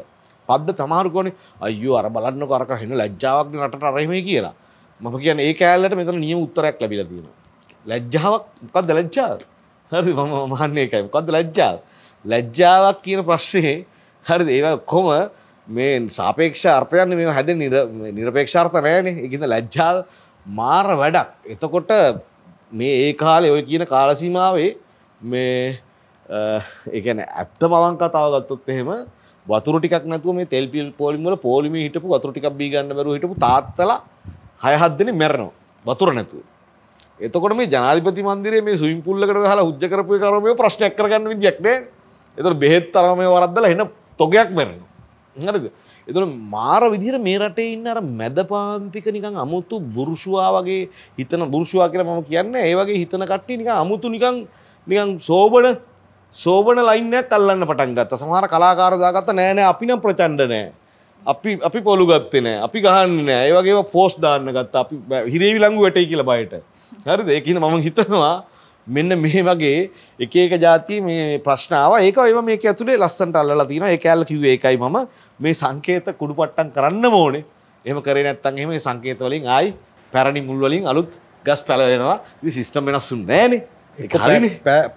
පද්ද තමාරුකෝන අයු අර බලන්න කරක හෙන ලැජ්ජාවක් නට අරහමේ කියලා මම කියන ඒ කෑල්ලට මෙතන නියම උත්තරයක් ලැබිල තියෙන. ලැජ්ජාවක් මොකක්ද ලැජ්ජා හරි මම මහන්නේ එකයි මොකක්ද ලැජ්ජා ලැජ්ජාවක් කියන ප්‍රශ්නේ හරි ඒව කොම මේ සාපේක්ෂ අර්ථයන්න මේ හැද නිරපේක්ෂාර්ථ නෑනේ එකද ලැජ්ජාව මාර වැඩක් එතකොට මේ ඒ කාලේ ඔය කියන කාලසීමාවේ මේ එකන ඇත්ත මවන් කතාව ගත්තොත් එහෙම වතුර ටික් නැතුව මේ තෙල්පිල් පොලිමල පොලිම හිටපු වතුර ටික් බී ගන්න බැරුව හිටපු තාත්තලා හයහත් දෙනෙ මැරෙනවා වතුර නැතුව. එතකොට මේ ජනාධිපති මන්දිරේ මේ ස්විමින් පූල් එකට ගහලා හුජ්ජ කරපු එක කරම මේ ප්‍රශ්නයක් කරගන්න විදියක් නෑ. ඒතකොට බෙහෙත් තරම මේ වරද්දලා එන තොගයක් මැරෙනවා. හරිද? එතුන මාර විදිර මේ රටේ ඉන්න අර මැදපාම්පික නිකං අමුතු බුරුෂවා වගේ හිතන බුරුෂවා කියලා මම කියන්න ඒ වගේ හිතන කට්ටි නිකං අමුතු නිකං නිකං සෝබන සෝබන ලයින්නයක් කල්ලන්න පටන් ගත්ත සමහර කලාකාරදාගත්ත නෑනෑ අපිනම් ප්‍රචන්ඩ නෑ අපි අපි පොළු ගත්තේ නෑ අපි ගහන්න නෑ ඒ වගේ පෝස් දාන්න ගත්ත අපි හිරේවි ලංඟු වැටයි කියලා බයට හරිද ඒකන මම හිතනවා මෙන්න මේ වගේ එක එක ජාති මේ ප්‍රශ්නාව ඒක ඒව මේක ඇතුළේ ලස්සන්ට අල්ලලා තියෙනවා ඒක ඇල්ල කිව්වේ ඒකයි මම මේ සංකේත කුඩුපට්ටම් කරන්න ඕනේ එම කරේ නැත්තන් එහෙම සංකේතවලින් ආයි පැරණි මුල්වලින් අලුත් ගස් පැලවෙනවා ඉ සිිස්ටම් වෙනස්සු නෑන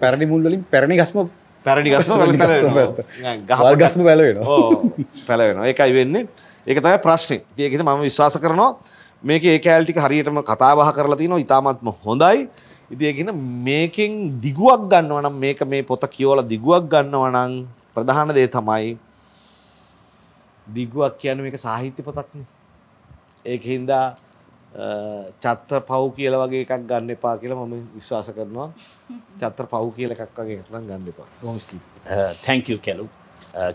පැරණි මුල්වලින් පැරණි ගස්ම පැරණි ගස්ම ගහල් ගස්ම පැලවෙන පැලවෙන එකයි වෙන්නේ ඒක තයි ප්‍රශ්නය ඒකෙත මම විශ්වාස කරනවා මේක ඒ ඇල්ටික හරියටම කතාබහ කරලා තින ඉතාමත්ම හොඳයි ඉදිගෙන මේකෙන් දිගුවක් ගන්නවනම් මේක මේ පොත කියවල දිගුවක් ගන්නවනං ප්‍රධාන දේ තමයි දිගුවක් කියන එක සාහිත්‍ය පොතක්න ඒක හින්දා චත්‍ර පව් කියල වගේ එකක් ගන්න එපා කියලා මම විශ්වාස කරනවා චත්‍ර පව් කියල එකක් වගේ නම් ගන්න එපා තැංකව කැලු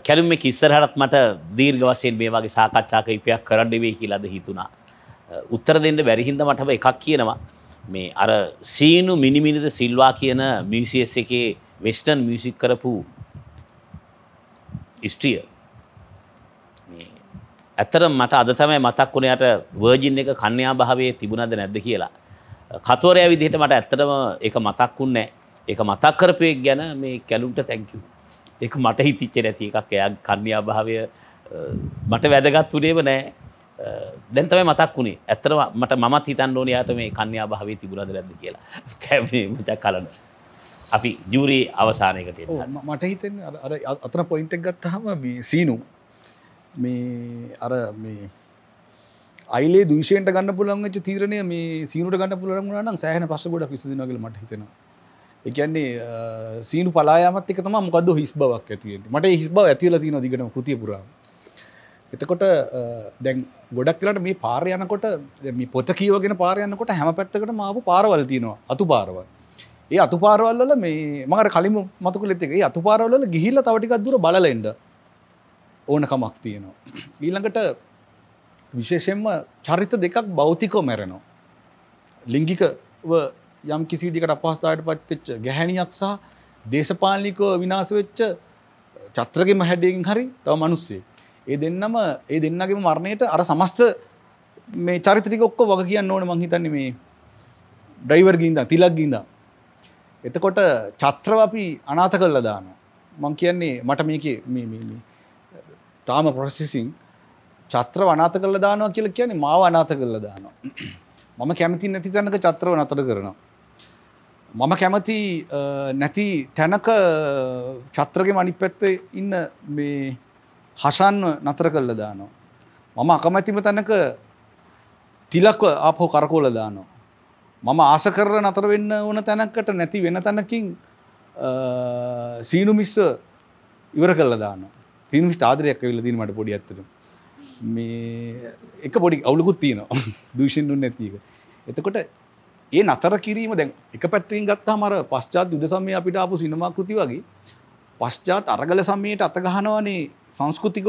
කැලුම් එක ඉස්සරහටත් මට දීර්ග වශයෙන් මේ වගේ සාකච්ඡා කහිපයක් කරන්නවේ කියලාද හිතුණා උත්තර දෙන්න බැරිහින්ද මටම එකක් කියනවා මේ අර සීනු මිනිමිනිද සිල්වා කියන මිසිස් එකේ වෙස්ටන් මියසික් කරපු ස්ට්‍රිය ඇතරම් මට අද තමයි මතක් වුණයට වර්ජින් එක කන්‍යා භාවේ තිබුණද නැද්ද කියලා. කතෝරය විදිහට මට ඇත්තටම එක මතක් වුන්නේ එක මතක් කරපයක් ගැන මේ කැලුම්ට තැංකු. එක මට හිතිච්ච නැති එකක් එයා කන්‍යා භාවය මට වැදගත් වුණේම නෑ දැන්තම මතක් වුණේ ඇත්තර මට මත් හිතන් ඕනයාට මේ කන්‍යා භාවේ තිබුණද නැද්ද කියලා [LAUGHS] කැමේ මචක් කලන. අපි ජූරී අවසානයකට මට හිතෙන් අතන පොයින්ටක් ගත්තහම මේ සීනුම් මේ අර මේ අයිලේ දෂයට ගන්න පුළන්ච තීරණය මේ සීනට ගන්න පුළන් නම් සෑහන පස ගොඩක් විසදිනගල මට හිතෙන එකන්නේ සීනු පලායාමත් එක තම මොකද හිස් බවක් ඇතිේ මට හිස් බව ඇතිල තින දිගන කෘතිය පුරා එතකොට දැන් ගොඩක්ලට මේ පාරයනකොට මේ පොත කීවගෙන පාරයන්නකොට හැම පැත්තකට මාපු පාරවල තියනවා අතු පාරවල් ඒ අතු පාරවල්ල මේ මඟට කලින් මතුක ලෙතේ අතු පාරවල ගිහිල්ල තවටිකක් දුර බලලෙන්ඩ ඕනකමක් තියෙනවා. ඊළඟට විශේෂයෙන්ම චරිත දෙකක් බෞතිකෝ මැරෙනවා. ලිංගික යම් කිසි විදිකට අපහස්ථාවට පත්වෙච්ච ගැහැණියක් සහ දේශපාලනිකව විනාශ වෙච්ච චත්‍රගෙම හැඩයෙන් හරි තව මිනිස්සේ. ඒ දෙන්නම ඒ දෙන්නගේම මරණයට අර සමස්ත මේ චරිත ටික ඔක්කොම වග කියන්න ඕනේ මං හිතන්නේ මේ ඩ්‍රයිවර් ගින්දා තිලක් ගින්දා. එතකොට චත්‍රව අපි අනාථ කරලා දානවා. මං කියන්නේ මට මේකේ මේ මේ මේ තාම ප්‍රොසෙසින් චත්‍ර වනාත කළ දානවා කියල කියන්නේ මාව අනාත කළ දානවා. [CLEARS THROAT] මම කැමති නැති තැනක චත්‍රව නතර කරනවා. මම කැමති නැති තැනක චත්‍රගේ මනි පැත්තේ ඉන්න මේ හසන් නතර කල්ල දානවා. මම අකමැතිම තැනක තිලක්ව ආපහෝ කරකෝල දානවා. මම ආස කරර නතර වෙන්න ඕන තැනකට නැති වෙන තැනකින් සීනුමිස්ස ඉවර කල්ල දානවා. ෆිල්ම් ස්ටාදරයක් වෙල දීමට පොඩි ඇත්තට මේ එක පොඩි අවුලකුත් තියෙනවා [LAUGHS] දූෂෙන්ඩුන් නැතික එතකොට ඒ නතර කිරීම දැන් එක පැත්තිෙන් ගත්තා මර පශ්චාත් යුද සමය අපිට අපපු සිනමාකෘති වගේ පශ්චාත් අරගල සමයට අතගහනවනේ සංස්කෘතික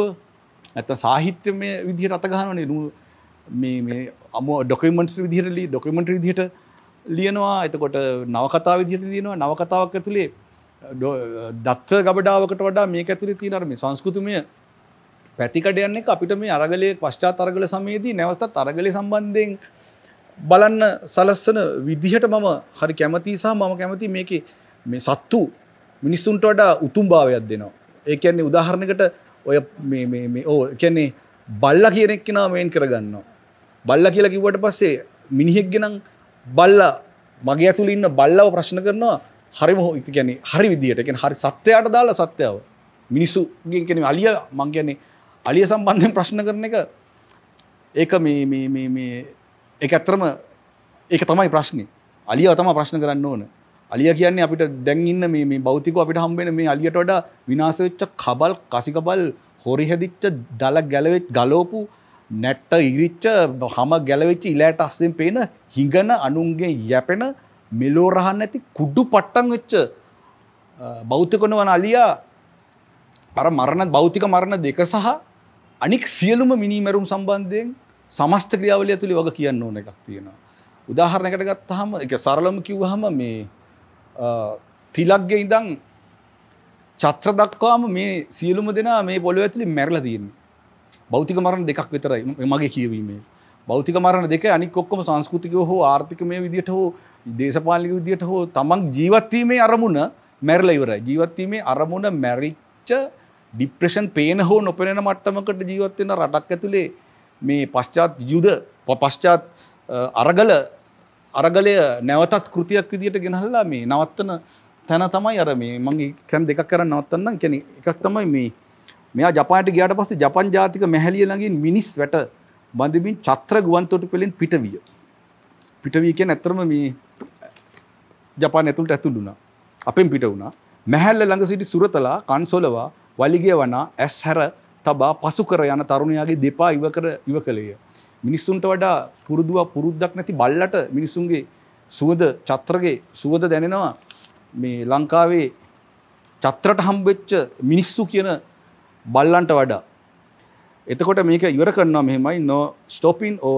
ඇත සාහිත්‍යමය විදිහට අතගහනවනේ නු මේ අම ඩොකමෙන්ටස් විදිහට ලී ඩොකමෙන්ට විදිහට ලියනවා එතකොට නවකතා විදිහට ලියනවා නවකතාවක් ඇතුළේ දත්ත ගබඩාවකට වඩා මේ ඇතුරි තිනරම සංස්කෘතිමය පැතිකඩයන්නේ අපිට මේ අරගලය පශ්චා තරගල සමයේදී නැවතත් අරගලි සම්බන්ධයෙන් බලන්න සලස්සන විදිහට මම හරි කැමතිසා මම කැමති මේක මේ සත්තු මිනිස්සුන්ට වඩා උතුම්භාවයක් දෙනවා. ඒකන්නේ උදාහරණකට ඔය ඕ කියන්නේ බල්ල කියනෙක් කෙනා මේන් කරගන්නවා. බල්ල කියලා කිව්වට පස්සේ මිනිහෙක්ගෙනම් බල්ල මගේ ඇතුළ ඉන්න බල්ලව ප්‍රශ්න කරනවා හරිම ගැන හරි විදියට එකෙන් හරි සත්‍යයට දාලා සත්‍යාව මිනිස්සුගෙන් කෙන අලිය මං කියන්නේ අලිය සම්බන්ධයෙන් ප්‍රශ්න කරන එක ඒක මේ එක ඇත්තරම ඒක තමයි ප්‍රශ්නය අලිය තම ප්‍රශ්න කරන්න ඕන අලිය කියන්නේ අපිට දැන්ඉන්න මේ බෞතික අපිට හම්බෙන මේ අලියට වඩා විනාසවෙච්ච කබල් කසිකබල් හොරි හැදිච්ච දල ගැලවෙච් ගලෝපු නැට්ට ඉරිච්ච හම ගැලවෙච්ච ඉලෑට අස්සෙන් පේන හිඟන අනුන්ගේ යැපෙන මෙලෝ රහන්න ඇති කුඩු පට්ටන් වෙච්ච බෞතිකන වන අලියා අර මරණ බෞතික මරණ දෙක සහ අනික් සියලුම මිනිමැරුම් සම්බන්ධයෙන් සමස්ත ක්‍රියාවලිය තුළි වග කියන්න ඕන එකක් තියෙනවා. උදාහරණකට ගත් හම එක සරලම කිව්හම මේ තිලක්ගේ ඉඳං චත්‍ර දක්වාම මේ සියලුම දෙනා මේ පොළො ඇතුලි මැරල තියන්නේ. බෞතික මරණ දෙකක් විතරයි මගේ කියවීමේ. බෞතික මරණ දෙක අනික් ඔක්කොම සංස්කෘතිකව හෝ ආර්ථික මේ විදිහට හෝ දේශපාලික විදිහට හෝ තමන් ජීවත්වීමේ අරමුණ මැරලා ඉවරයි. ජීවත්වීමේ අරමුණ මැරිච්ච ඩිප්‍රෙෂන් පේන හෝ නොපෙනෙන මට්ටමකට ජීවත් වෙන රටක් ඇතුලේ මේ පශ්චාත් යුද පශ්චාත් අරගල අරගලය නැවතත් කෘතියක් විදිහට ගෙනහල්ලා මේ නවත්තන තැන තමයි අර මේ මගේ කැන් දෙකක් කරන්න නවත්තන්නම් කියන්නේ එකක් තමයි මේ මෙයා ජපානට ගියාට පස්සේ ජපන් ජාතික මැහැලිය ළඟින් මිනිස් වැට බඳමින් චත්‍ර ගුවන් තොටුපළෙන් පිටවිය. පිටවිය කියන්නේ ඇත්තටම මේ ජපාන ඇතුළට ඇතුළු වුණා. අපෙන් පිට වුණා. මැහැල්ල ළඟ සිටි සුරතලා කන්සොලවා වලිගය වනා ඇස් හැර තබා පසු කර යන තරුණයාගේ දෙපා ඉව කර ඉව කළේය. මිනිස්සුන්ට වඩා පුරුදුවක් පුරුද්දක් නැති බල්ලට මිනිසුන්ගේ සුවද චත්‍රගේ සුවද දැනෙනවා මේ ලංකාවේ චත්‍රට හම්බෙච්ච මිනිස්සු කියන බල්ලන්ට වඩා එතකොට මේක ඉවර කරනවා මෙහෙමයි නෝ ස්ටොපින් ඕ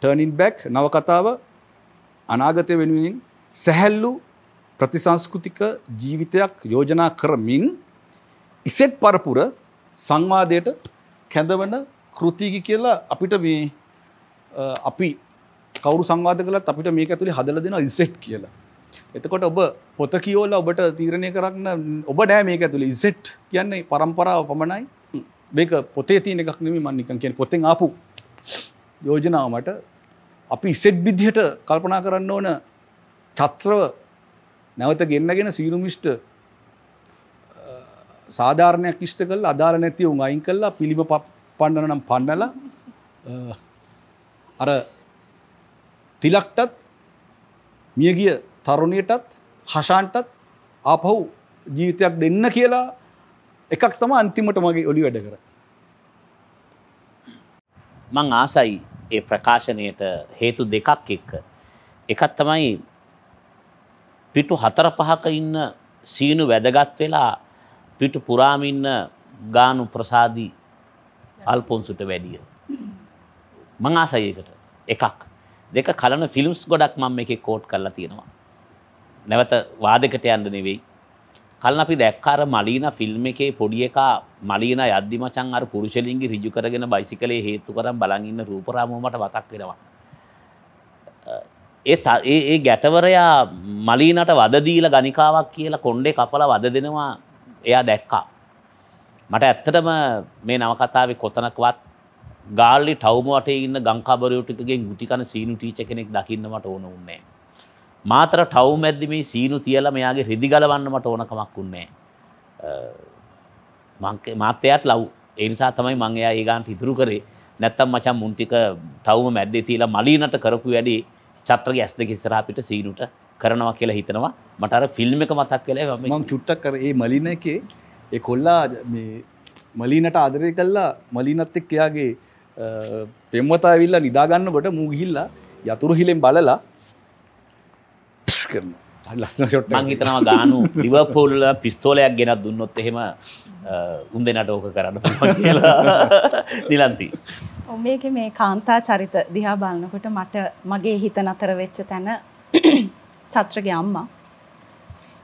ටර්නින් බැක් නවකතාව අනාගතය වෙනුවෙන් සැහැල්ලු ප්‍රතිසංස්කෘතික ජීවිතයක් යෝජනා කරමින් ඉසෙට් පරපුර සංවාදයට කැඳවන කෘතිකි කියලා අපිට මේ අපි කවරු සංවාද කලත් අපිට මේක ඇතුළි හදල දෙෙන ඉසෙට් කියලා. එතකොට ඔබ පොත කියෝල ඔබට තීරණය කරන්න ඔබ නෑ මේක ඇතුළි ඉසෙට් කියන්නේ පරම්පරාව පමණයි මේක පොතේ තියෙන එකක් නෙමේ මම නිකන් කියන්නේ පොතෙන් ආපු යෝජනාව මට අපි ඉසෙට් විදිහට කල්පනා කරන්න ඕන චත්‍රව නැවත ගෙන්නගෙන සීරුම් ඉෂ්ට සාධාරණයක් ඉෂ්ට කළා අදාළ නැති උන් අයින් කළා පිළිම පන්නන නම් පන්නලා අර තිලක්ටත් මියගිය තරුණයටත් හෂාන්ටත් ආපහු ජීවිතයක් දෙන්න කියලා එකක් තම අන්තිමට මගේ ඔලි වැඩ කර. මං ආසයි ඒ ප්‍රකාශනයට හේතු දෙකක් එක්ක. එකත් තමයි පිටු හතර පහක ඉන්න සීනු වැදගත් වෙලා පිටු පුරාමින්න ගානු ප්‍රසාදී අල්පොන්සුට වැඩිය. මං ආසයකට එකක් දෙක කලන ෆිල්ම්ස් ගොඩක් මම එක කෝට් කරලා තියෙනවා. නැවත වාදකට යන්න නෙවෙයි කලින් අපි දැක්කාර මලීන ෆිල්ම් එකේ පොඩි එකා මලීන යද්දි මචං අර පුරුෂලින්ගේ ඍජු කරගෙන බයිසිකලේ හේතු කරන් බලන් ඉන්න රූපරාමුව මට මතක් වෙනවා. ඒ ඒ ඒ ගැටවරයා මලීනට වද දීලා ගණිකාවක් කියලා කොණ්ඩේ කපලා වද දෙනවා එයා දැක්කා. මට ඇත්තටම මේ නවකතාවේ කොතනකවත් ගාල්ලි ටවුම වටේ ඉන්න ගංකාබරයෝ ටිකගෙන් ගුටි කන සීනු ටීචර් කෙනෙක් දකින්න මට ඕන වුණේ නැහැ. මාතර ටවුම් ඇද්දි මේ සීනු තියලා මෙයාගේ රිදි ගලවන්න මට ඕන කමක් උන්නේ නැහැ. මාත්‍යයට ලව්. ඒ නිසා තමයි මම එයා ඒ ගානට ඉතුරු කරේ. නැත්තම් මචං මුන් ටික ටවුම මැද්දේ තියලා මලීනට කරපු වැඩි චත්‍රගේ ඇස් දෙක ඉස්සරහා පිට සීනුට කරනවා කියලා හිතනවා. මට අර ෆිල්ම් එක මතක් වෙලා මම චුට්ටක් කර ඒ මලීන එකේ ඒ කොල්ලා මේ මලීනට ආදරය කළා මලීනත් එක්ක එයාගේ පෙම්වතා ඇවිල්ලා නිදාගන්නකොට මූ ගිහිල්ලා යතුරු හිලෙන් බලලා කරන ලස්නට මංහිතනවා ගානු ලිවපුල්ල පිස්තෝලයක් ගෙනත් දුන්නොත් එහෙම උන් දෙනට ඕක කරන්න කියලා [LAUGHS] නිලන්ති. මේක මේ කාන්තා චරිත දිහා බලන්නකොට මට මගේ හිත නතර වෙච්ච තැන [CLEARS THROAT] චත්‍රගේ අම්මා.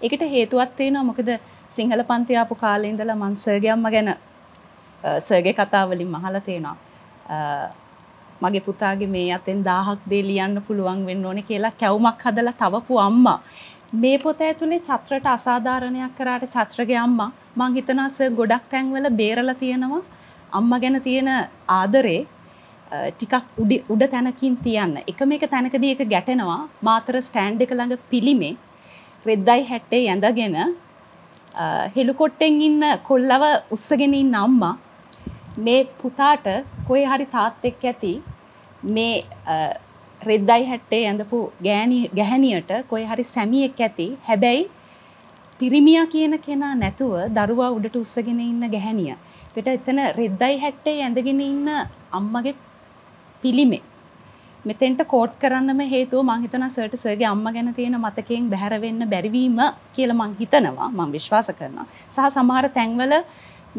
එකට හේතුවත් තියෙනවා මොකද සිංහල පන්තියාපු කාලේ ඉඳලා මං සර්ගේ අම්මා ගැන සර්ගේ කතාවලින් මහලා තියෙනවා. මගේ පුතාගේ මේ අතෙන් දාහක් දේ ලියන්න පුළුවන් වෙන්න ඕනේ කියලා කැවුමක් හදලා තවපු අම්මා මේ පොත ඇතුලේ චත්‍රට අසාධාරණයක් කරාට චත්‍රගේ අම්මා මං හිතනවා සර් ගොඩක් තැන්වල බේරලා තියෙනවා අම්මා ගැන තියෙන ආදරේ ටිකක් උඩ තැනකින් තියන්න එක මේක තැනකදී එක ගැටෙනවා මාතර ස්ටෑන්ඩ් එක ළඟ පිළිමේ රෙද්දයි හැට්ටේ ඇඳගෙන හෙළුකොට්ටෙන් ඉන්න කොල්ලව උස්සගෙන ඉන්න අම්මා මේ පුතාට කොහේ හරි තාත් එක්ක ඇති මේ රෙද්දයි හැට්ටේ ඇඳපු ගැහැනියට කොයි හරි සැමියෙක් ඇති හැබැයි පිරිමියා කියන කෙනා නැතුව දරුවා උඩට උස්සගෙන ඉන්න ගැහැනිය. එතට එතන රෙද්දයි හැට්ටේ ඇඳගෙන ඉන්න අම්මගේ පිළිමේ. මෙතෙන්ට කෝට් කරන්නම හේතුව මංහිතන සට සගේ අම්ම ගැන තියෙන මතකයෙන් බැහරවෙන්න බැරිවීම කියල මං හිතනවා මං විශ්වාස කරනවා. සහ සමහර තැන්වල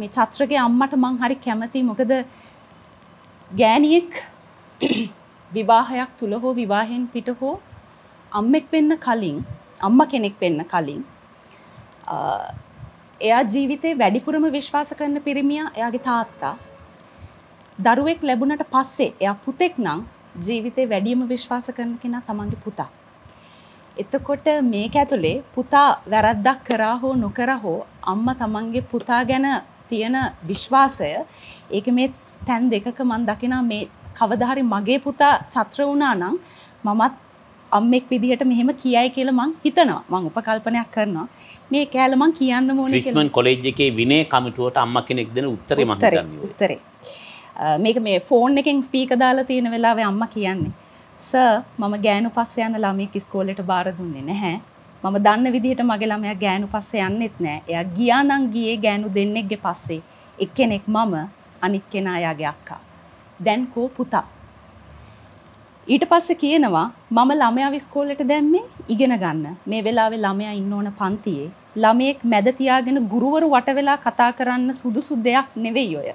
මේ චත්‍රගේ අම්මට මං හරි කැමති මොකද ගෑනියෙක් විවාහයක් තුළ හෝ විවාහෙන් පිට හෝ අම්මෙක් වෙන්න කලින් අම්ම කෙනෙක් වෙන්න කලින් එයා ජීවිතේ වැඩිපුරම විශ්වාස කරන පිරිමියා එයාගේ තාත්තා දරුවෙක් ලැබුණට පස්සේ එයා පුතෙක් නම් ජීවිතේ වැඩියම විශ්වාස කරන කෙනා තමන්ගේ පුතා. එතකොට මේක ඇතුලේ පුතා වැරද්දක් කරා හෝ නොකර හෝ අම්මා තමන්ගේ පුතා ගැන තියෙන විශ්වාසය ඒක මේ තැන් දෙකක මම දකිනා මේ කවදහරි මගේ පුතා චත්‍ර වුණා නම් මමත් අම්මෙක් විදිහට මෙහෙම කියයි කියල මං හිතනවා මං උපකල්පනයක් කරනවා මේ කෑලමං කියන්න මෝන කොලේජ් එකේ විනේ කමිටුවට අම්ම කෙනෙක් දෙන උත්තර මතර උත්තරේ මේක මේ ෆෝන් එකෙන් ස්පීක දාලා තියෙන වෙලාව අම්ම කියන්නේ ස මම ගෑනු පස්ස යන ළමය කිස්කෝලට බාර දුන්නේ නැහැ මම දන්න විදිහට මගේ ළමය ගෑනු පස්ස යන්නෙත් නෑ එය ගියානං ගියේ ගෑනු දෙන්නෙක්ගේ පස්සේ එක්කෙනෙක් මම අනිත් කෙනා යාගේ අක්කා දැන් කෝ පුතා. ඊට පස්සේ කියනවා මම ළමයා විස්කෝලෙට දැම්මේ ඉගෙන ගන්න. මේ වෙලාවේ ළමයා ඉන්න ඕන පන්තියේ ළමයෙක් මැද තියාගෙන ගුරුවරු වට වෙලා කතා කරන්න සුදුසු දෙයක් නෙවෙයි ඔය.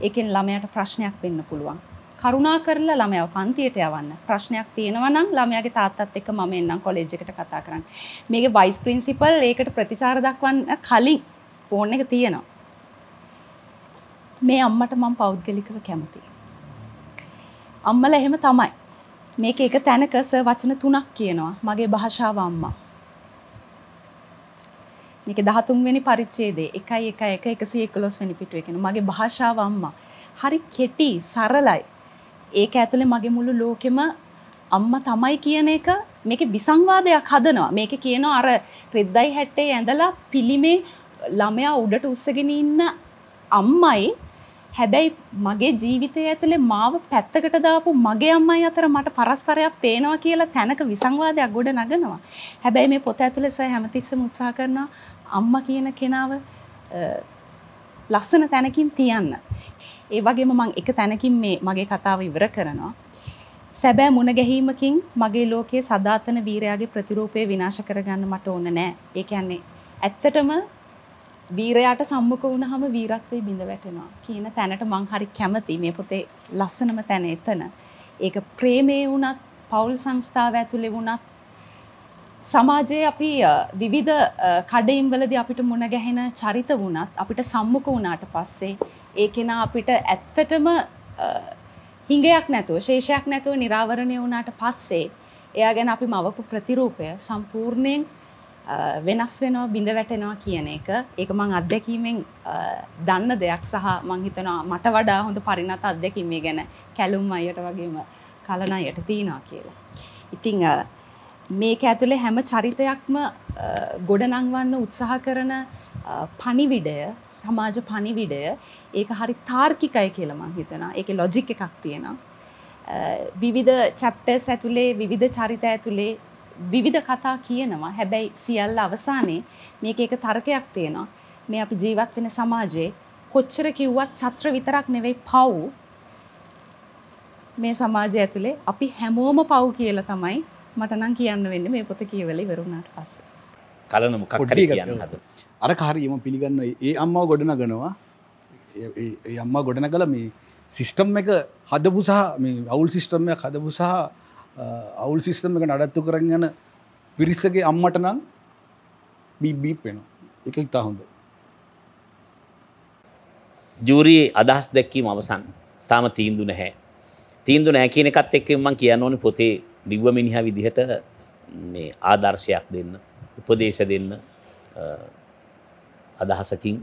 ඒකෙන් ළමයාට ප්‍රශ්නයක් වෙන්න පුළුවන්. කරුණා කරලා ළමයා පන්තියට යවන්න. ප්‍රශ්නයක් තියෙනවා නම් ළමයාගේ තාත්තත් එක්ක මම එන්නම් කොලෙජ් එකට කතා කරන්න. මේකේ වයිස් ප්‍රින්සිපල් ඒකට ප්‍රතිචාර දක්වන්න කලින් ෆෝන් එක තියෙනවා. මේ අම්මට මම පෞද්ගලිකව කැමතියි. අම්මල එහෙම තමයි. මේක එක තැනක ස වචන තුනක් කියනවා. මගේ භාෂාව අම්මා. මේක 13 වෙනි පරිච්ඡේදයේ 1.1 111 වෙනි පිටුවේ කියන මගේ භාෂාව අම්මා. හරි කෙටි සරලයි. ඒක ඇතුලේ මගේ මුළු ලෝකෙම අම්මා තමයි කියන එක මේක විසංවාදයක් හදනවා. මේක කියනවා අර රෙද්දයි හැට්ටේ ඇඳලා පිළිමේ ළමයා උඩට උස්සගෙන ඉන්න අම්මයි හැබැයි මගේ ජීවිතය ඇතුළේ මාව පැත්තකට දාපු මගේ අම්මයි අතර මට පරස්පරයක් පේනවා කියලා තැනක විසංවාදයක් ගොඩ නගනවා. හැබැයි මේ පොත ඇතුළේ සෑ හැමතිස්සෙම උත්සාහ කරනවා අම්මා කියන කෙනාව ලස්සන තැනකින් තියන්න. ඒ වගේම මම එක තැනකින් මේ මගේ කතාව ඉවර කරනවා. සැබෑ මුණ ගැහිමකින් මගේ ලෝකයේ සදාතන වීරයාගේ ප්‍රතිරූපය විනාශ කරගන්න මට ඕන නෑ. ඒ කියන්නේ ඇත්තටම වීරයාට සම්මුඛ වුණාම වීරත්වේ බිඳ වැටෙනවා කියන තැනට මං හරි කැමතියි මේ පොතේ ලස්සනම තැන එතන. ඒක ප්‍රේමයේ වුණත් පවුල් සංස්ථාව ඇතුලේ වුණත් සමාජයේ අපි විවිධ කඩයිම් වලදී අපිට මුණ ගැහෙන චරිත වුණත් අපිට සම්මුඛ වුණාට පස්සේ ඒ කෙනා අපිට ඇත්තටම හිඟයක් නැතුව ශේෂයක් නැතුව නිරාවරණය වුණාට පස්සේ එයා ගැන අපි මවපු ප්‍රතිරූපය සම්පූර්ණයෙන් වෙනස් වෙනවා බිඳ වැටෙනවා කියන එක ඒක මං අත්දැකීමෙන් දන්න දෙයක් සහ මංහිතනවා මට වඩා හොඳ පරිණත අත්දැකීමේ ගැන කැලුම් අයට වගේම කලනයට තියෙනවා කියලා. ඉතිං මේක ඇතුළේ හැම චරිතයක්ම ගොඩනංවන්න උත්සාහ කරන පනිවිඩය සමාජ පනිවිඩය ඒක හරි තාර්කිකය කියලා මං හිතනා ඒක ලොජික් එකක් තියෙනවා. විවිධ චැප්ටර්ස් ඇතුළේ විවිධ චරිත ඇතුළේ විවිධ කතා කියනවා හැබැයි සියල්ල අවසානයේ මේක එක තර්කයක් තියෙනවා මේ අපි ජීවත් වෙන සමාජයේ කොච්චර කිව්වත් චත්‍ර විතරක් නෙවෙයි පව් මේ සමාජය ඇතුලේ අපි හැමෝම පව් කියලා තමයි මට නම් කියන්න වෙන්නේ මේ පොත කියවලා ඉවර වුණාට පස්සේ. කලන මොකක් හරි කියන්න හද. අර කාරියම පිළිගන්න ඒ අම්මව ගොඩනගනවා. ඒ අම්මා ගොඩනගලා මේ සිස්ටම් එක හදපු සහ මේ අවුල් සිස්ටම් එක හදපු සහ අවුල් සිිස්ටම එක නඩත්තු කරගෙන පිරිසගේ අම්මට නම් බිබ්බීප් වෙන එක ඉතා හොඳ ජූරයේ අදහස් දැක්කීම අවසන් තාම තීන්දු නැහැ තීන්දු නෑ කියන එකත් එක්කෙන් මං කියන්න ඕනි පොතේ ලිව්ව මිනිහා විදිහට ආදර්ශයක් දෙන්න උපදේශ දෙන්න අදහසකින්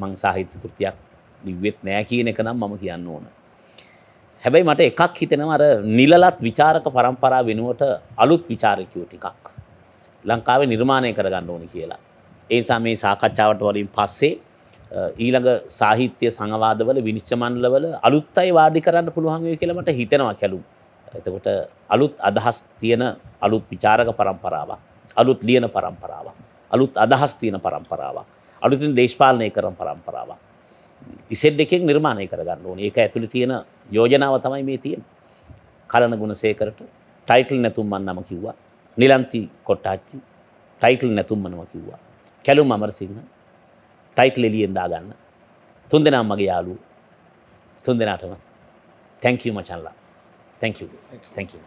මං සාහිත්‍ය කෘතියක් ලිව්වෙත් නෑ කියන එක නම් මම කියන්න ඕන හැබැයි මට එකක් හිතෙනවා අර නිලලත් ਵਿਚාරක પરම්පරාව වෙනුවට අලුත් ਵਿਚාරකයෝ ටිකක් ලංකාවේ නිර්මාණය කරගන්න ඕනි කියලා. ඒ නිසා මේ සාකච්ඡාවට වලින් පස්සේ ඊළඟ සාහිත්‍ය සංවාදවල විනිශ්චය මණ්ඩලවල අලුත් අය වාඩි කරන්න පුළුවන් වෙයි කියලා මට හිතෙනවා කැලු. එතකොට අලුත් අදහස් තියෙන අලුත් ਵਿਚාරක પરම්පරාවක්, අලුත් ලියන પરම්පරාවක්, අලුත් අදහස් තියෙන પરම්පරාවක්, අලුතින් දේශපාලනය කරන પરම්පරාවක්. ඉසෙඩ් එකෙන් නිර්මාණය කරගන්න ඕන ඒක ඇතුළි තියෙන යෝජනාව තමයි මේ තියෙන කලන ගුණසේකරට ටයිටල් නැතුම් මන්නම කිව්වා නිලන්ති කොට්ටාච්චි ටයිටල් නැතුම් මනම කිව්වා කැලුම් අමරසිංහ ටයිටල් එලියෙන් දාගන්න තුන් දෙනා මගේ යාළුවෝ තුන් දෙනාටම thank you මචන්ලා thank you thank you